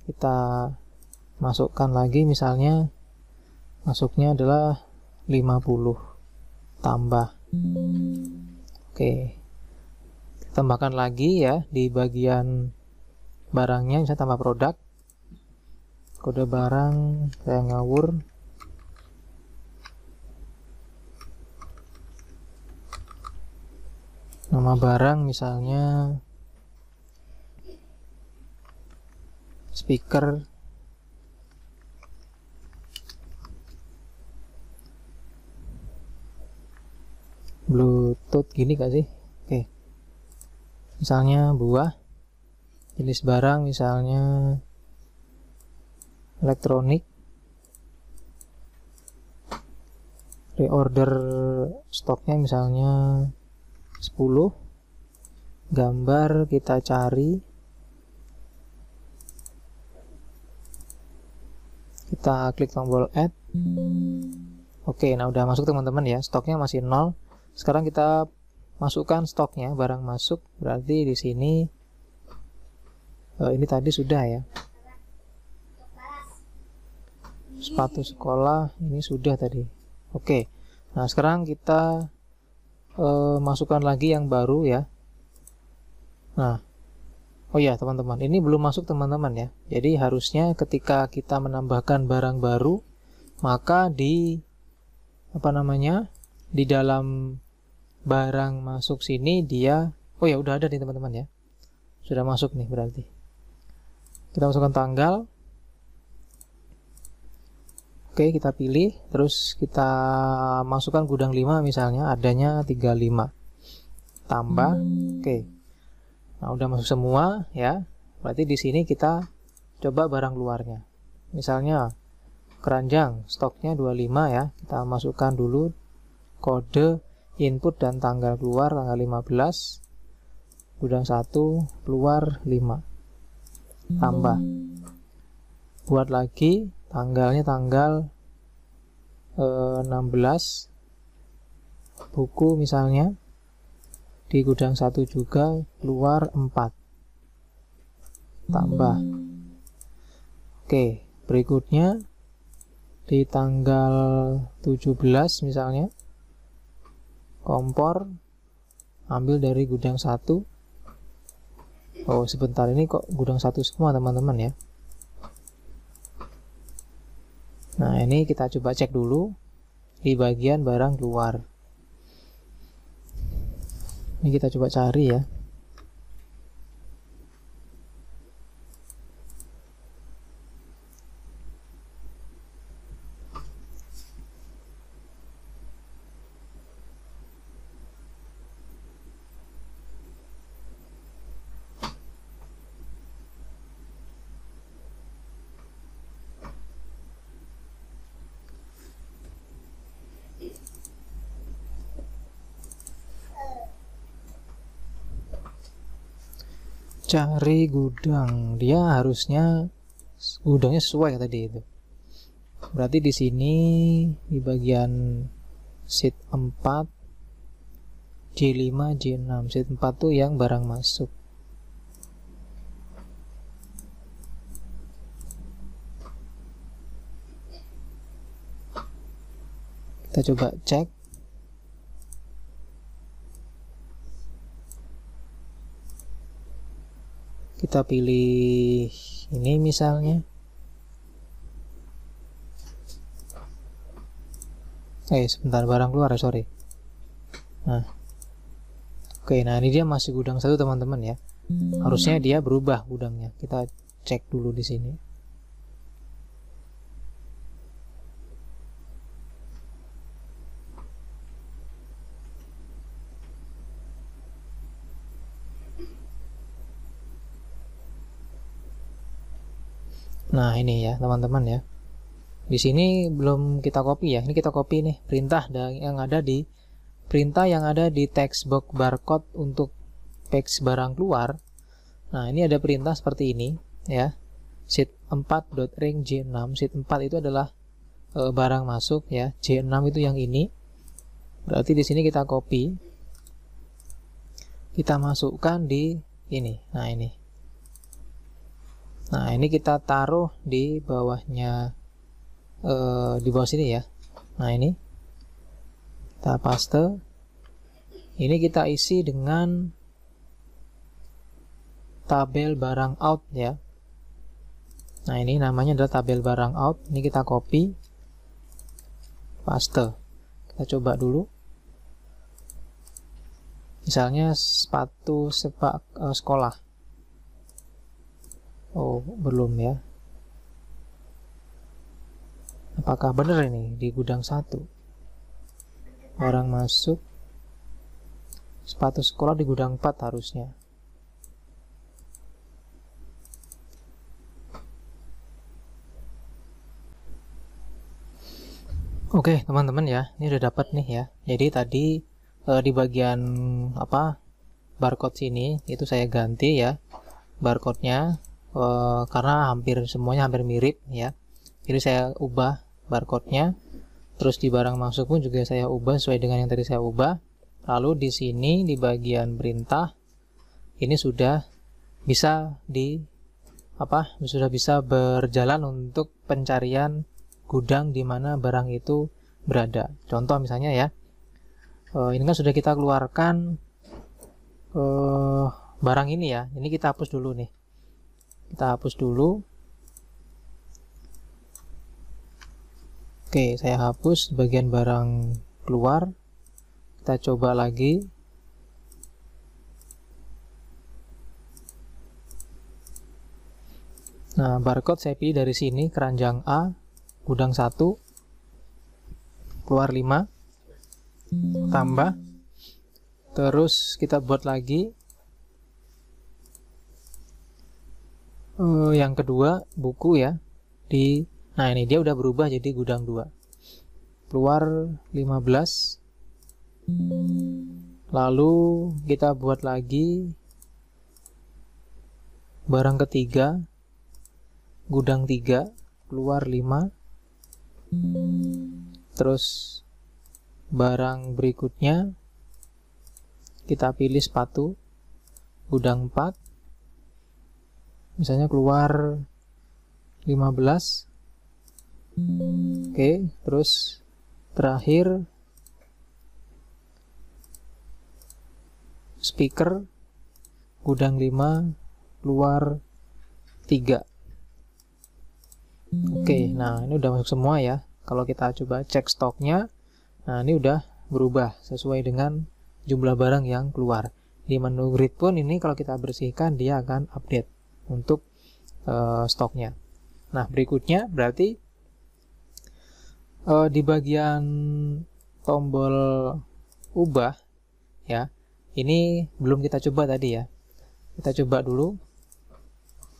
kita masukkan lagi misalnya masuknya adalah 50 tambah oke tambahkan lagi ya di bagian barangnya bisa tambah produk kode barang saya ngawur nama barang misalnya speaker bluetooth gini gak sih oke misalnya buah jenis barang misalnya elektronik reorder stoknya misalnya 10 gambar kita cari kita klik tombol add oke nah udah masuk teman-teman ya stoknya masih nol sekarang kita masukkan stoknya barang masuk berarti di sini eh, ini tadi sudah ya sepatu sekolah ini sudah tadi oke nah sekarang kita eh, masukkan lagi yang baru ya nah oh ya teman-teman ini belum masuk teman-teman ya jadi harusnya ketika kita menambahkan barang baru maka di apa namanya di dalam barang masuk sini dia oh ya udah ada nih teman-teman ya sudah masuk nih berarti kita masukkan tanggal Oke, kita pilih, terus kita masukkan gudang 5 misalnya, adanya 35. Tambah, hmm. oke. Nah, udah masuk semua ya. Berarti di sini kita coba barang luarnya. Misalnya keranjang, stoknya 25 ya. Kita masukkan dulu kode input dan tanggal keluar tanggal 15. Gudang 1 keluar 5. Tambah. Hmm. Buat lagi tanggalnya tanggal 16 eh, buku misalnya di gudang satu juga keluar 4 tambah oke berikutnya di tanggal 17 misalnya kompor ambil dari gudang satu oh sebentar ini kok gudang satu semua teman-teman ya Nah, ini kita coba cek dulu di bagian barang keluar. Ini kita coba cari ya. cari gudang dia harusnya gudangnya sesuai tadi itu berarti di sini di bagian sheet 4 J5 J6 sheet 4 tuh yang barang masuk kita coba cek kita pilih ini misalnya eh sebentar barang keluar ya, sorry nah oke nah ini dia masih gudang satu teman-teman ya harusnya dia berubah gudangnya kita cek dulu di sini Nah, ini ya, teman-teman ya. Di sini belum kita copy ya. Ini kita copy nih perintah yang ada di perintah yang ada di textbox barcode untuk page barang keluar. Nah, ini ada perintah seperti ini ya. Sheet ring J6. Sheet 4 itu adalah e, barang masuk ya. J6 itu yang ini. Berarti di sini kita copy. Kita masukkan di ini. Nah, ini. Nah, ini kita taruh di bawahnya eh, di bawah sini ya. Nah, ini kita paste. Ini kita isi dengan tabel barang out ya. Nah, ini namanya adalah tabel barang out. Ini kita copy paste. Kita coba dulu misalnya sepatu sepak uh, sekolah Oh, belum ya. Apakah benar ini di gudang satu? Orang masuk. Sepatu sekolah di gudang 4 harusnya. Oke, okay, teman-teman ya. Ini udah dapat nih ya. Jadi tadi e, di bagian apa? barcode sini itu saya ganti ya barcode-nya Eh, karena hampir semuanya hampir mirip ya jadi saya ubah barcode-nya terus di barang masuk pun juga saya ubah sesuai dengan yang tadi saya ubah lalu di sini di bagian perintah ini sudah bisa di apa sudah bisa berjalan untuk pencarian gudang di mana barang itu berada contoh misalnya ya eh, ini kan sudah kita keluarkan eh, barang ini ya ini kita hapus dulu nih kita hapus dulu oke saya hapus bagian barang keluar kita coba lagi nah barcode saya pilih dari sini keranjang A gudang 1 keluar 5 tambah terus kita buat lagi uh, yang kedua buku ya di nah ini dia udah berubah jadi gudang 2 keluar 15 lalu kita buat lagi barang ketiga gudang 3 keluar 5 terus barang berikutnya kita pilih sepatu gudang 4 misalnya keluar 15 oke okay, terus terakhir speaker gudang 5 keluar 3 oke okay, nah ini udah masuk semua ya kalau kita coba cek stoknya nah ini udah berubah sesuai dengan jumlah barang yang keluar di menu grid pun ini kalau kita bersihkan dia akan update untuk uh, stoknya. Nah, berikutnya berarti uh, di bagian tombol ubah ya. Ini belum kita coba tadi ya. Kita coba dulu.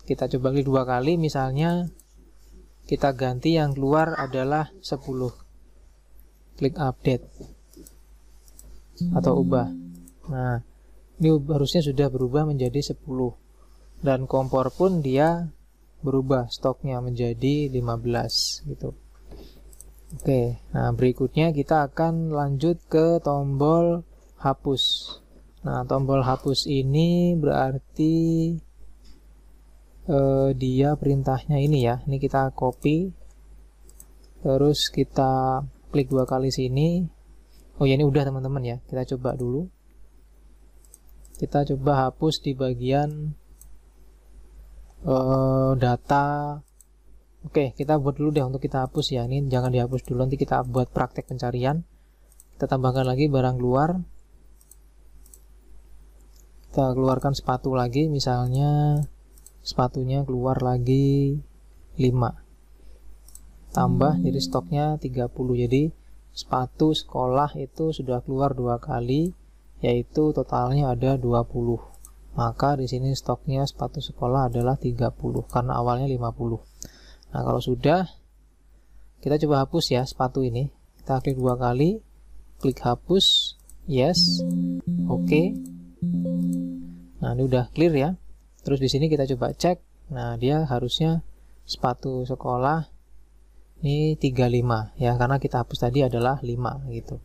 Kita coba lagi dua kali misalnya kita ganti yang keluar adalah 10. Klik update atau ubah. Nah, ini harusnya sudah berubah menjadi 10 dan kompor pun dia berubah stoknya menjadi 15 gitu Oke nah berikutnya kita akan lanjut ke tombol hapus nah tombol hapus ini berarti eh, dia perintahnya ini ya ini kita copy terus kita klik dua kali sini oh ya ini udah teman-teman ya kita coba dulu kita coba hapus di bagian uh, data Oke, kita buat dulu deh untuk kita hapus ya. Ini jangan dihapus dulu, nanti kita buat praktek pencarian. Kita tambahkan lagi barang keluar. Kita keluarkan sepatu lagi, misalnya sepatunya keluar lagi 5. Tambah, hmm. jadi stoknya 30. Jadi sepatu sekolah itu sudah keluar dua kali, yaitu totalnya ada 20 maka di sini stoknya sepatu sekolah adalah 30 karena awalnya 50 nah kalau sudah kita coba hapus ya sepatu ini kita klik dua kali klik hapus yes oke okay. nah ini udah clear ya terus di sini kita coba cek nah dia harusnya sepatu sekolah ini 35 ya karena kita hapus tadi adalah 5 gitu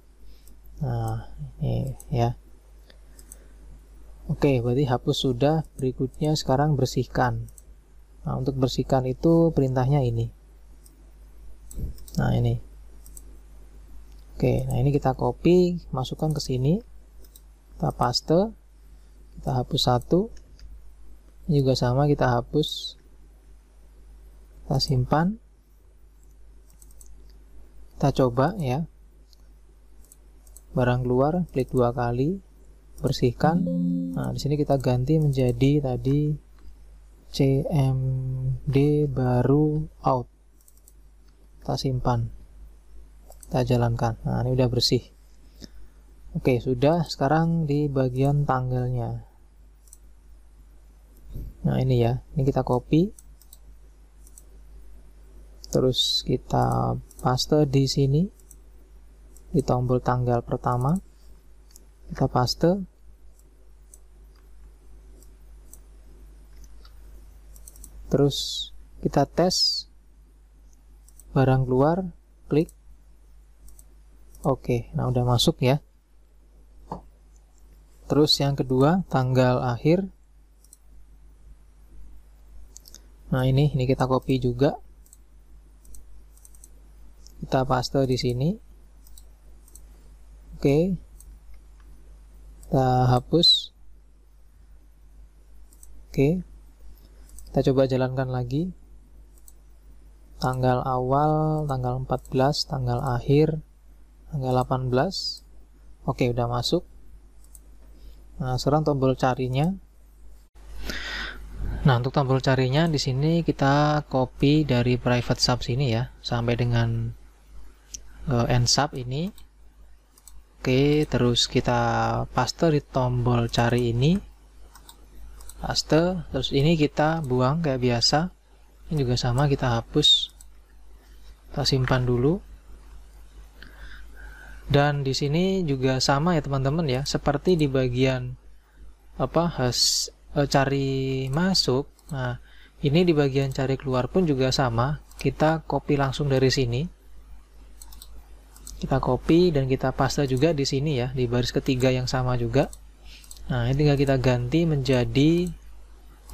nah ini ya Oke, berarti hapus sudah. Berikutnya sekarang bersihkan. Nah, untuk bersihkan itu perintahnya ini. Nah, ini. Oke, nah ini kita copy, masukkan ke sini. Kita paste. Kita hapus satu. Ini juga sama, kita hapus. Kita simpan. Kita coba ya. Barang keluar, klik dua kali bersihkan nah di sini kita ganti menjadi tadi cmd baru out kita simpan kita jalankan nah ini udah bersih oke sudah sekarang di bagian tanggalnya nah ini ya ini kita copy terus kita paste di sini di tombol tanggal pertama kita paste terus kita tes barang keluar klik oke nah udah masuk ya terus yang kedua tanggal akhir Nah, ini ini kita copy juga. Kita paste di sini. Oke kita hapus oke kita coba jalankan lagi tanggal awal tanggal 14 tanggal akhir tanggal 18 oke udah masuk nah sekarang tombol carinya nah untuk tombol carinya di sini kita copy dari private sub sini ya sampai dengan uh, end sub ini Oke, terus kita paste di tombol cari ini. Paste, terus ini kita buang kayak biasa. Ini juga sama, kita hapus. Kita simpan dulu. Dan di sini juga sama ya teman-teman ya, seperti di bagian apa has, e, cari masuk. Nah, ini di bagian cari keluar pun juga sama. Kita copy langsung dari sini kita copy dan kita paste juga di sini ya di baris ketiga yang sama juga nah ini tinggal kita ganti menjadi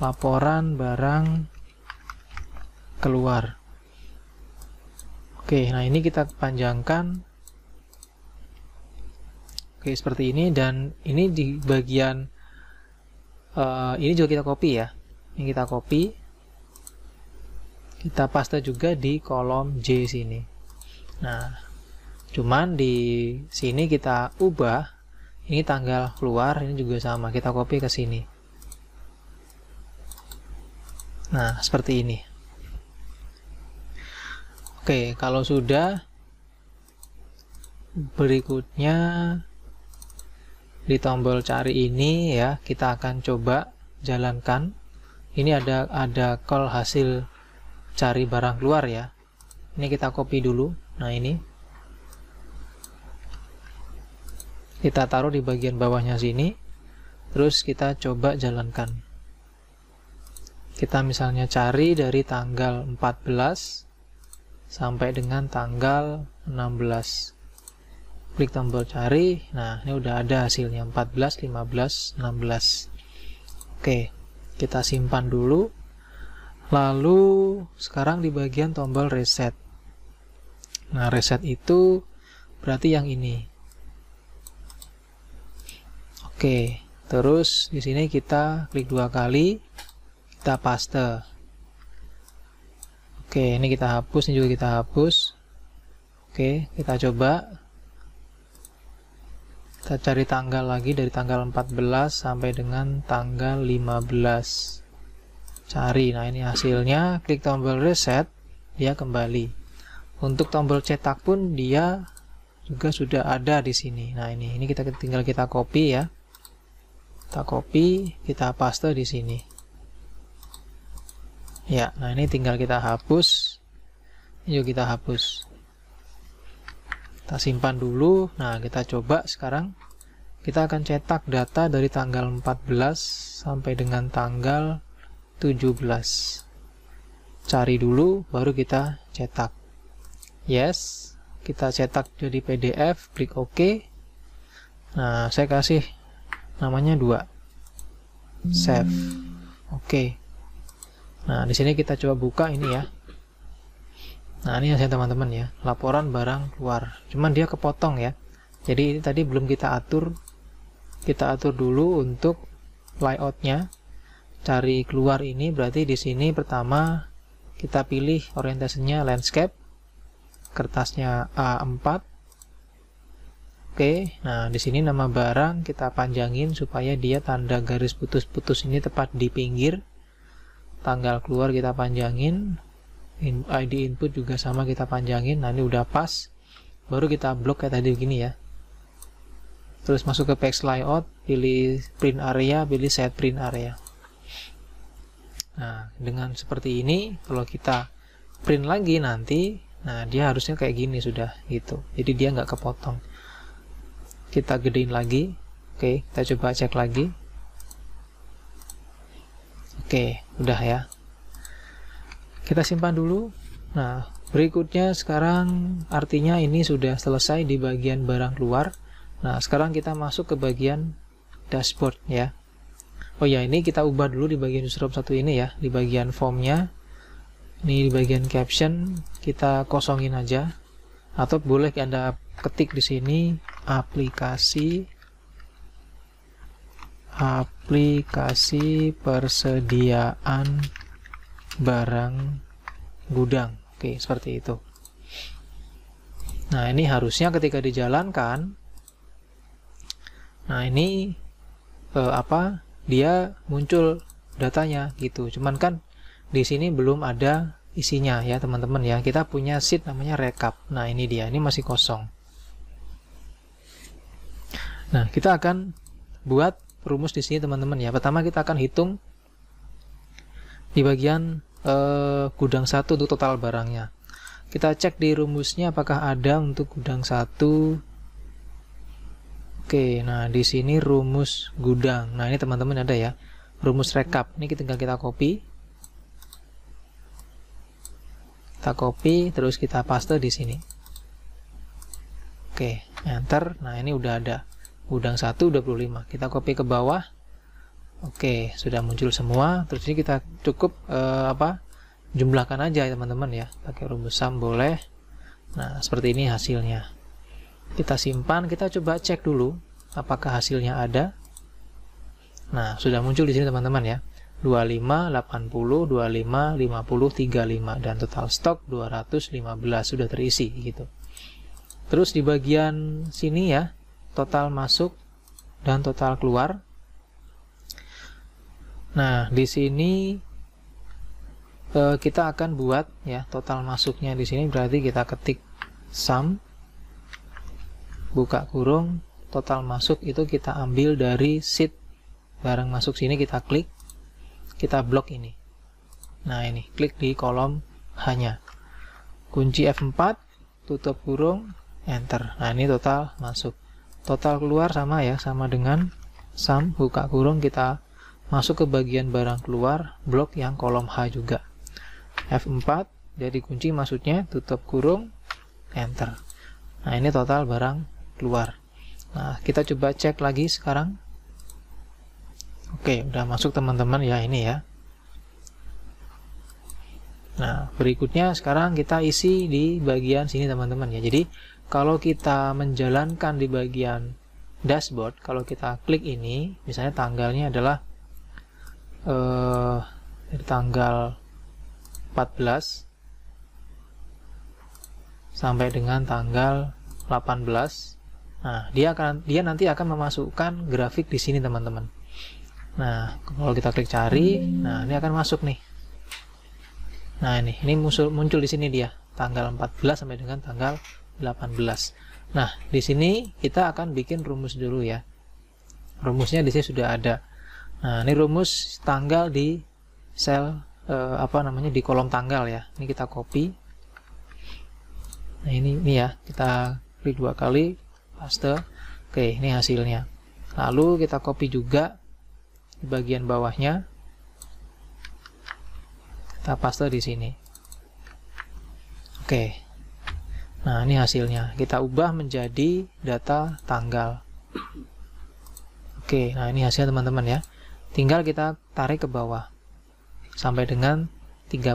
laporan barang keluar oke nah ini kita panjangkan oke seperti ini dan ini di bagian uh, ini juga kita copy ya ini kita copy kita paste juga di kolom J sini nah cuman di sini kita ubah ini tanggal keluar ini juga sama kita copy ke sini nah seperti ini oke kalau sudah berikutnya di tombol cari ini ya kita akan coba jalankan ini ada ada call hasil cari barang keluar ya ini kita copy dulu nah ini kita taruh di bagian bawahnya sini terus kita coba jalankan kita misalnya cari dari tanggal 14 sampai dengan tanggal 16 klik tombol cari nah ini udah ada hasilnya 14 15 16 oke kita simpan dulu lalu sekarang di bagian tombol reset nah reset itu berarti yang ini Oke, terus di sini kita klik dua kali, kita paste. Oke, ini kita hapus, ini juga kita hapus. Oke, kita coba. Kita cari tanggal lagi dari tanggal 14 sampai dengan tanggal 15. Cari, nah ini hasilnya, klik tombol reset, dia kembali. Untuk tombol cetak pun dia juga sudah ada di sini. Nah ini, ini kita tinggal kita copy ya kita copy kita paste di sini ya nah ini tinggal kita hapus yuk kita hapus kita simpan dulu nah kita coba sekarang kita akan cetak data dari tanggal 14 sampai dengan tanggal 17 cari dulu baru kita cetak yes kita cetak jadi pdf klik ok nah saya kasih namanya dua save oke okay. nah di sini kita coba buka ini ya nah ini yang saya teman-teman ya laporan barang keluar cuman dia kepotong ya jadi ini tadi belum kita atur kita atur dulu untuk layoutnya cari keluar ini berarti di sini pertama kita pilih orientasinya landscape kertasnya A4 Oke, nah di sini nama barang kita panjangin supaya dia tanda garis putus-putus ini tepat di pinggir. Tanggal keluar kita panjangin. ID input juga sama kita panjangin. Nah ini udah pas. Baru kita blok kayak tadi begini ya. Terus masuk ke page layout, pilih print area, pilih set print area. Nah, dengan seperti ini kalau kita print lagi nanti, nah dia harusnya kayak gini sudah gitu. Jadi dia nggak kepotong kita gedein lagi oke kita coba cek lagi oke udah ya kita simpan dulu nah berikutnya sekarang artinya ini sudah selesai di bagian barang luar nah sekarang kita masuk ke bagian dashboard ya oh ya ini kita ubah dulu di bagian user satu ini ya di bagian formnya ini di bagian caption kita kosongin aja atau boleh Anda ketik di sini aplikasi aplikasi persediaan barang gudang. Oke, seperti itu. Nah, ini harusnya ketika dijalankan Nah, ini eh, apa? Dia muncul datanya gitu. Cuman kan di sini belum ada isinya ya, teman-teman ya. Kita punya sheet namanya rekap. Nah, ini dia. Ini masih kosong. Nah, kita akan buat rumus di sini teman-teman ya. Pertama kita akan hitung di bagian eh, gudang satu untuk total barangnya. Kita cek di rumusnya apakah ada untuk gudang satu. Oke, nah di sini rumus gudang. Nah, ini teman-teman ada ya. Rumus rekap. Ini kita tinggal kita copy. Kita copy terus kita paste di sini. Oke, enter. Nah, ini udah ada udang 1 25 kita copy ke bawah oke sudah muncul semua terus ini kita cukup eh, apa jumlahkan aja teman-teman ya pakai rumus sum boleh nah seperti ini hasilnya kita simpan kita coba cek dulu apakah hasilnya ada nah sudah muncul di sini teman-teman ya 25, 80, 25, 50, 35 dan total stok 215 sudah terisi gitu. Terus di bagian sini ya, total masuk dan total keluar. Nah, di sini eh, kita akan buat ya total masuknya di sini berarti kita ketik sum buka kurung total masuk itu kita ambil dari sheet barang masuk sini kita klik kita blok ini nah ini klik di kolom hanya kunci F4 tutup kurung enter nah ini total masuk total keluar sama ya sama dengan sum buka kurung kita masuk ke bagian barang keluar blok yang kolom H juga F4 jadi kunci maksudnya tutup kurung enter nah ini total barang keluar nah kita coba cek lagi sekarang oke udah masuk teman-teman ya ini ya nah berikutnya sekarang kita isi di bagian sini teman-teman ya jadi kalau kita menjalankan di bagian dashboard, kalau kita klik ini, misalnya tanggalnya adalah eh, tanggal 14 sampai dengan tanggal 18. Nah, dia akan dia nanti akan memasukkan grafik di sini, teman-teman. Nah, kalau kita klik cari, nah ini akan masuk nih. Nah, ini ini muncul muncul di sini dia, tanggal 14 sampai dengan tanggal 18. Nah, di sini kita akan bikin rumus dulu ya. Rumusnya di sini sudah ada. Nah, ini rumus tanggal di sel eh, apa namanya di kolom tanggal ya. Ini kita copy. Nah, ini ini ya, kita klik dua kali, paste. Oke, ini hasilnya. Lalu kita copy juga di bagian bawahnya. Kita paste di sini. Oke, Nah, ini hasilnya. Kita ubah menjadi data tanggal. Oke, nah ini hasilnya teman-teman ya. Tinggal kita tarik ke bawah. Sampai dengan 31.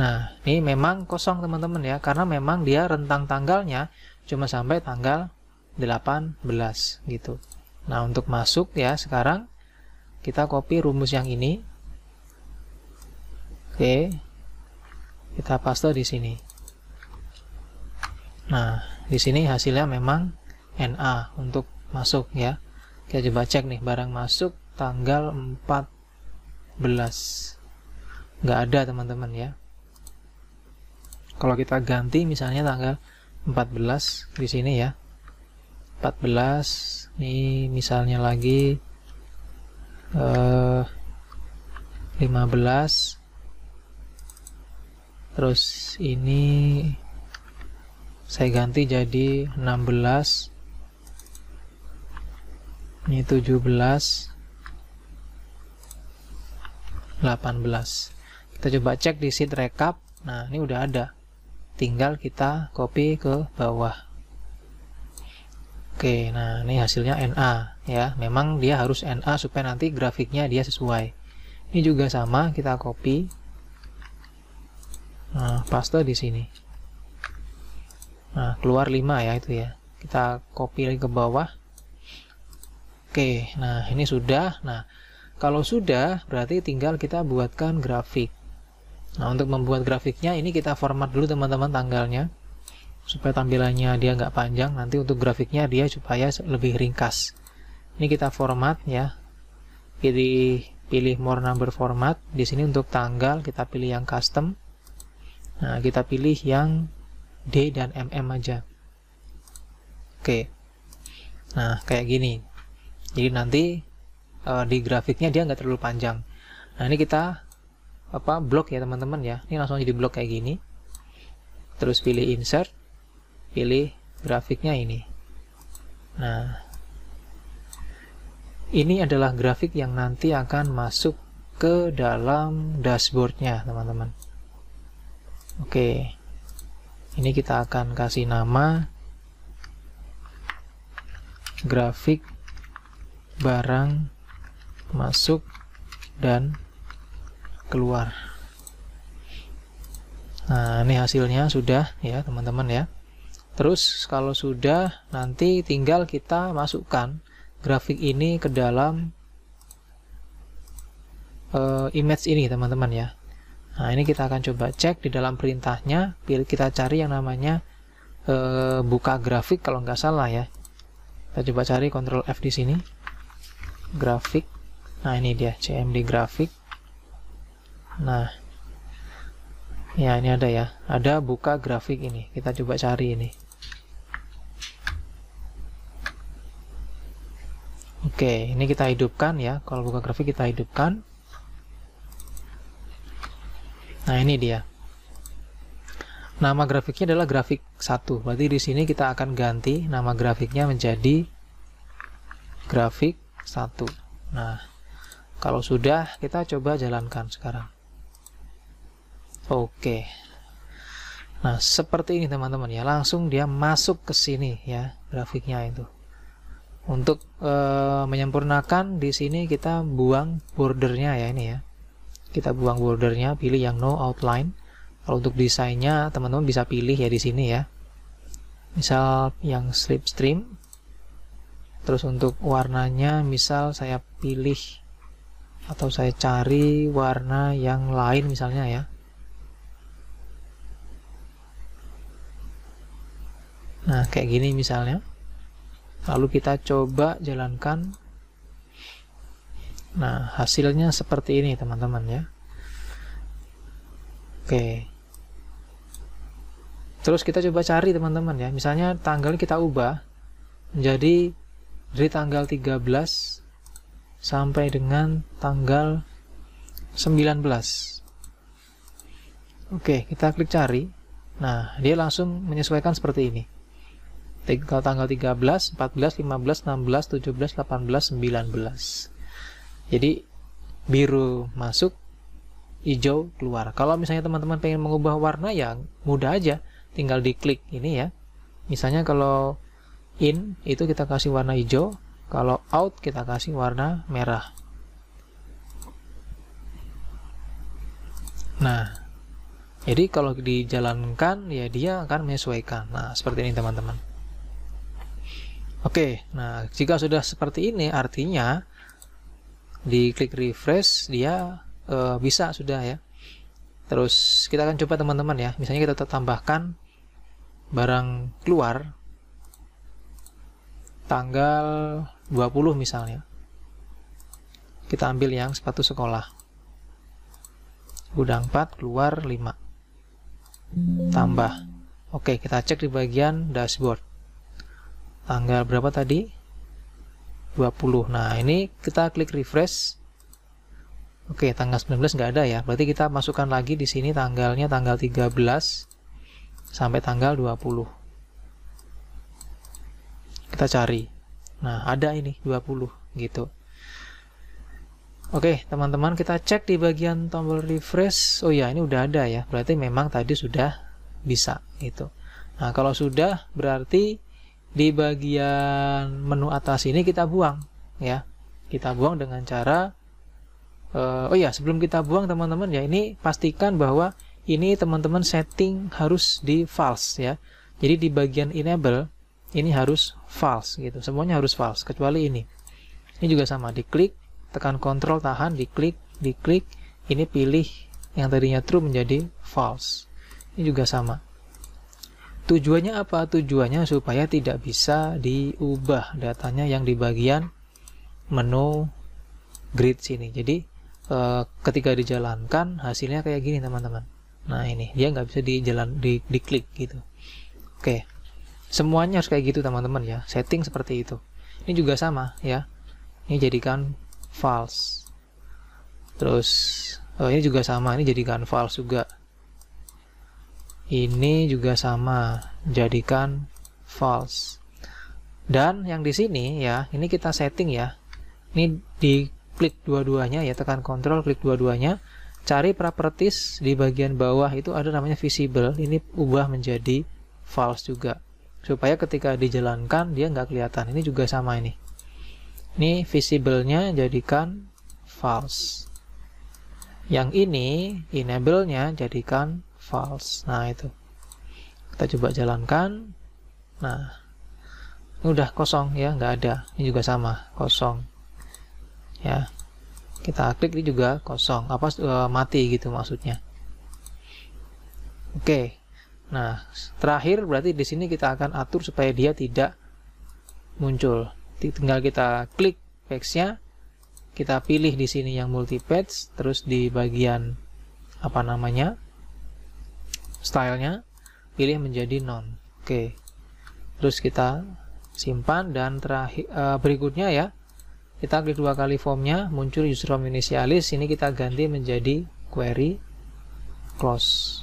Nah, ini memang kosong teman-teman ya. Karena memang dia rentang tanggalnya cuma sampai tanggal 18 gitu. Nah, untuk masuk ya sekarang kita copy rumus yang ini. Oke. Kita paste di sini. Nah, di sini hasilnya memang NA untuk masuk ya. Kita coba cek nih barang masuk tanggal 14. Enggak ada teman-teman ya. Kalau kita ganti misalnya tanggal 14 di sini ya. 14 nih misalnya lagi eh 15 terus ini saya ganti jadi 16 ini 17 18 kita coba cek di sheet rekap nah ini udah ada tinggal kita copy ke bawah Oke, nah ini hasilnya NA ya. Memang dia harus NA supaya nanti grafiknya dia sesuai. Ini juga sama, kita copy. Nah, paste di sini. Nah, keluar 5 ya itu ya. Kita copy lagi ke bawah. Oke, nah ini sudah. Nah, kalau sudah berarti tinggal kita buatkan grafik. Nah, untuk membuat grafiknya ini kita format dulu teman-teman tanggalnya supaya tampilannya dia nggak panjang. Nanti untuk grafiknya dia supaya lebih ringkas. Ini kita format ya. Pilih pilih more number format. Di sini untuk tanggal kita pilih yang custom. Nah, kita pilih yang D dan MM aja oke nah kayak gini jadi nanti uh, di grafiknya dia nggak terlalu panjang nah ini kita apa blok ya teman-teman ya ini langsung jadi blok kayak gini terus pilih insert pilih grafiknya ini nah ini adalah grafik yang nanti akan masuk ke dalam dashboardnya teman-teman oke ini kita akan kasih nama grafik barang masuk dan keluar nah ini hasilnya sudah ya teman-teman ya terus kalau sudah nanti tinggal kita masukkan grafik ini ke dalam uh, image ini teman-teman ya Nah, ini kita akan coba cek di dalam perintahnya, pilih kita cari yang namanya e, buka grafik kalau nggak salah ya. Kita coba cari Ctrl F di sini. Grafik. Nah, ini dia CMD grafik. Nah. Ya, ini ada ya. Ada buka grafik ini. Kita coba cari ini. Oke, ini kita hidupkan ya. Kalau buka grafik kita hidupkan. Nah, ini dia. Nama grafiknya adalah grafik 1. Berarti di sini kita akan ganti nama grafiknya menjadi grafik 1. Nah, kalau sudah kita coba jalankan sekarang. Oke. Nah, seperti ini teman-teman ya. Langsung dia masuk ke sini ya grafiknya itu. Untuk e, menyempurnakan di sini kita buang bordernya ya ini ya kita buang bordernya pilih yang no outline kalau untuk desainnya teman-teman bisa pilih ya di sini ya misal yang slipstream terus untuk warnanya misal saya pilih atau saya cari warna yang lain misalnya ya nah kayak gini misalnya lalu kita coba jalankan Nah, hasilnya seperti ini, teman-teman ya. Oke. Terus kita coba cari, teman-teman ya. Misalnya tanggal kita ubah menjadi dari tanggal 13 sampai dengan tanggal 19. Oke, kita klik cari. Nah, dia langsung menyesuaikan seperti ini. Tanggal 13, 14, 15, 16, 17, 18, 19. Jadi biru masuk, hijau keluar. Kalau misalnya teman-teman pengen mengubah warna ya mudah aja, tinggal diklik ini ya. Misalnya kalau in itu kita kasih warna hijau, kalau out kita kasih warna merah. Nah, jadi kalau dijalankan ya dia akan menyesuaikan. Nah, seperti ini teman-teman. Oke, nah jika sudah seperti ini artinya di klik refresh dia uh, bisa sudah ya terus kita akan coba teman-teman ya misalnya kita tambahkan barang keluar tanggal 20 misalnya kita ambil yang sepatu sekolah gudang 4 keluar 5 tambah oke kita cek di bagian dashboard tanggal berapa tadi 20 nah ini kita klik refresh oke tanggal 19 nggak ada ya berarti kita masukkan lagi di sini tanggalnya tanggal 13 sampai tanggal 20 kita cari nah ada ini 20 gitu Oke teman-teman kita cek di bagian tombol refresh Oh ya ini udah ada ya Berarti memang tadi sudah bisa gitu. Nah kalau sudah berarti di bagian menu atas ini kita buang ya kita buang dengan cara uh, oh ya sebelum kita buang teman-teman ya ini pastikan bahwa ini teman-teman setting harus di false ya jadi di bagian enable ini harus false gitu semuanya harus false kecuali ini ini juga sama diklik tekan kontrol tahan diklik diklik ini pilih yang tadinya true menjadi false ini juga sama Tujuannya apa? Tujuannya supaya tidak bisa diubah datanya yang di bagian menu grid sini. Jadi e, ketika dijalankan hasilnya kayak gini teman-teman. Nah ini dia nggak bisa dijalan di klik gitu. Oke, semuanya harus kayak gitu teman-teman ya. Setting seperti itu. Ini juga sama ya. Ini jadikan false. Terus oh, ini juga sama. Ini jadikan false juga. Ini juga sama, jadikan false. Dan yang di sini ya, ini kita setting ya. Ini di klik dua-duanya ya, tekan kontrol klik dua-duanya. Cari properties di bagian bawah itu ada namanya visible. Ini ubah menjadi false juga. Supaya ketika dijalankan dia nggak kelihatan. Ini juga sama ini. Ini visible-nya jadikan false. Yang ini enable-nya jadikan false nah itu kita coba jalankan nah ini udah kosong ya nggak ada ini juga sama kosong ya kita klik ini juga kosong apa uh, mati gitu maksudnya oke nah terakhir berarti di sini kita akan atur supaya dia tidak muncul tinggal kita klik page nya, kita pilih di sini yang multi page terus di bagian apa namanya stylenya pilih menjadi non oke terus kita simpan dan terakhir uh, eh, berikutnya ya kita klik dua kali formnya muncul user form inisialis ini kita ganti menjadi query close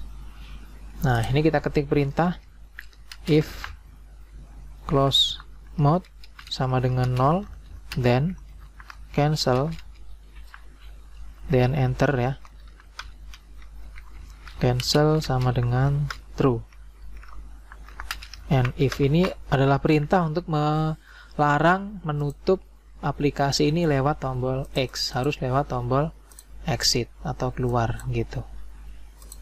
nah ini kita ketik perintah if close mode sama dengan 0 then cancel then enter ya cancel sama dengan true and if ini adalah perintah untuk melarang menutup aplikasi ini lewat tombol X harus lewat tombol exit atau keluar gitu oke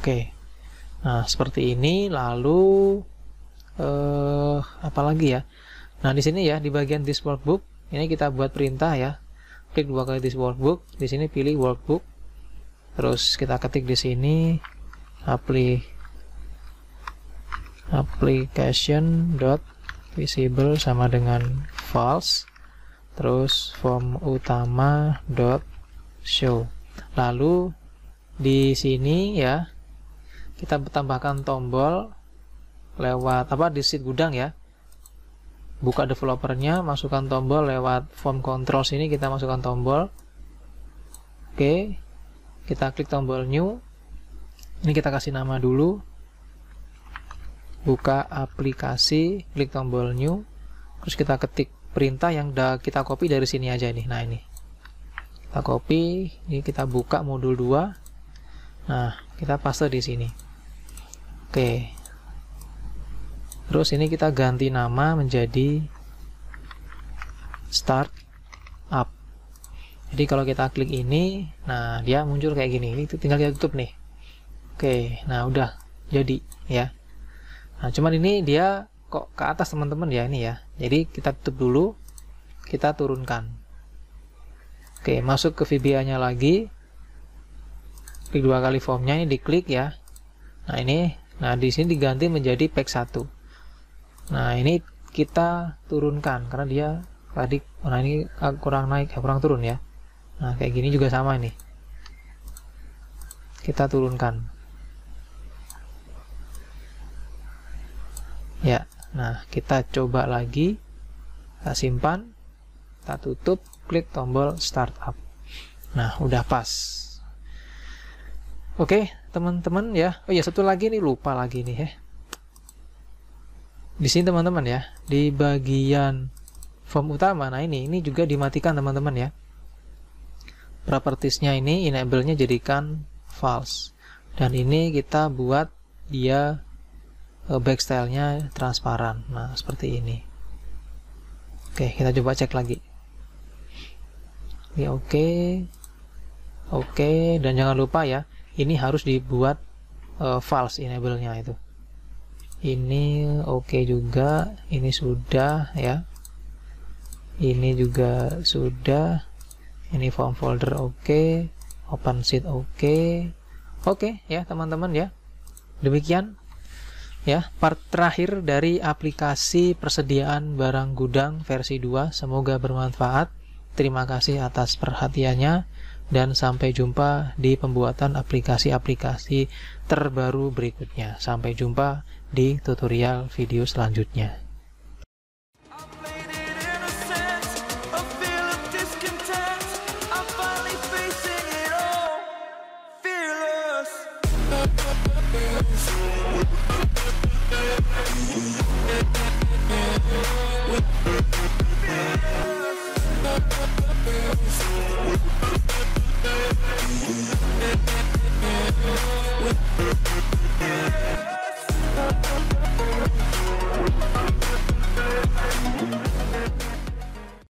okay. nah seperti ini lalu eh, apalagi ya nah di sini ya di bagian this workbook ini kita buat perintah ya klik dua kali this workbook di sini pilih workbook terus kita ketik di sini apply application dot visible sama dengan false terus form utama dot show lalu di sini ya kita tambahkan tombol lewat apa di sheet gudang ya buka developernya masukkan tombol lewat form controls ini kita masukkan tombol oke kita klik tombol new ini kita kasih nama dulu buka aplikasi klik tombol new terus kita ketik perintah yang udah kita copy dari sini aja ini nah ini kita copy ini kita buka modul 2 nah kita paste di sini oke terus ini kita ganti nama menjadi start up jadi kalau kita klik ini nah dia muncul kayak gini ini tinggal kita tutup nih oke nah udah jadi ya nah cuman ini dia kok ke atas teman-teman ya ini ya jadi kita tutup dulu kita turunkan oke masuk ke VBA nya lagi klik dua kali formnya ini diklik ya nah ini nah di sini diganti menjadi pack 1 nah ini kita turunkan karena dia tadi nah ini kurang naik kurang turun ya nah kayak gini juga sama nih kita turunkan ya nah kita coba lagi kita simpan kita tutup klik tombol startup nah udah pas oke teman-teman ya oh ya satu lagi nih lupa lagi nih ya di sini teman-teman ya di bagian form utama nah ini ini juga dimatikan teman-teman ya propertiesnya ini enable-nya jadikan false dan ini kita buat dia eh, backstyle-nya transparan nah seperti ini oke kita coba cek lagi ini ya, oke oke dan jangan lupa ya ini harus dibuat uh, false enable-nya itu ini oke okay juga ini sudah ya ini juga sudah ini form folder oke okay. open sheet oke okay. oke okay, ya teman-teman ya demikian ya part terakhir dari aplikasi persediaan barang gudang versi 2 semoga bermanfaat terima kasih atas perhatiannya dan sampai jumpa di pembuatan aplikasi-aplikasi terbaru berikutnya sampai jumpa di tutorial video selanjutnya Yeah.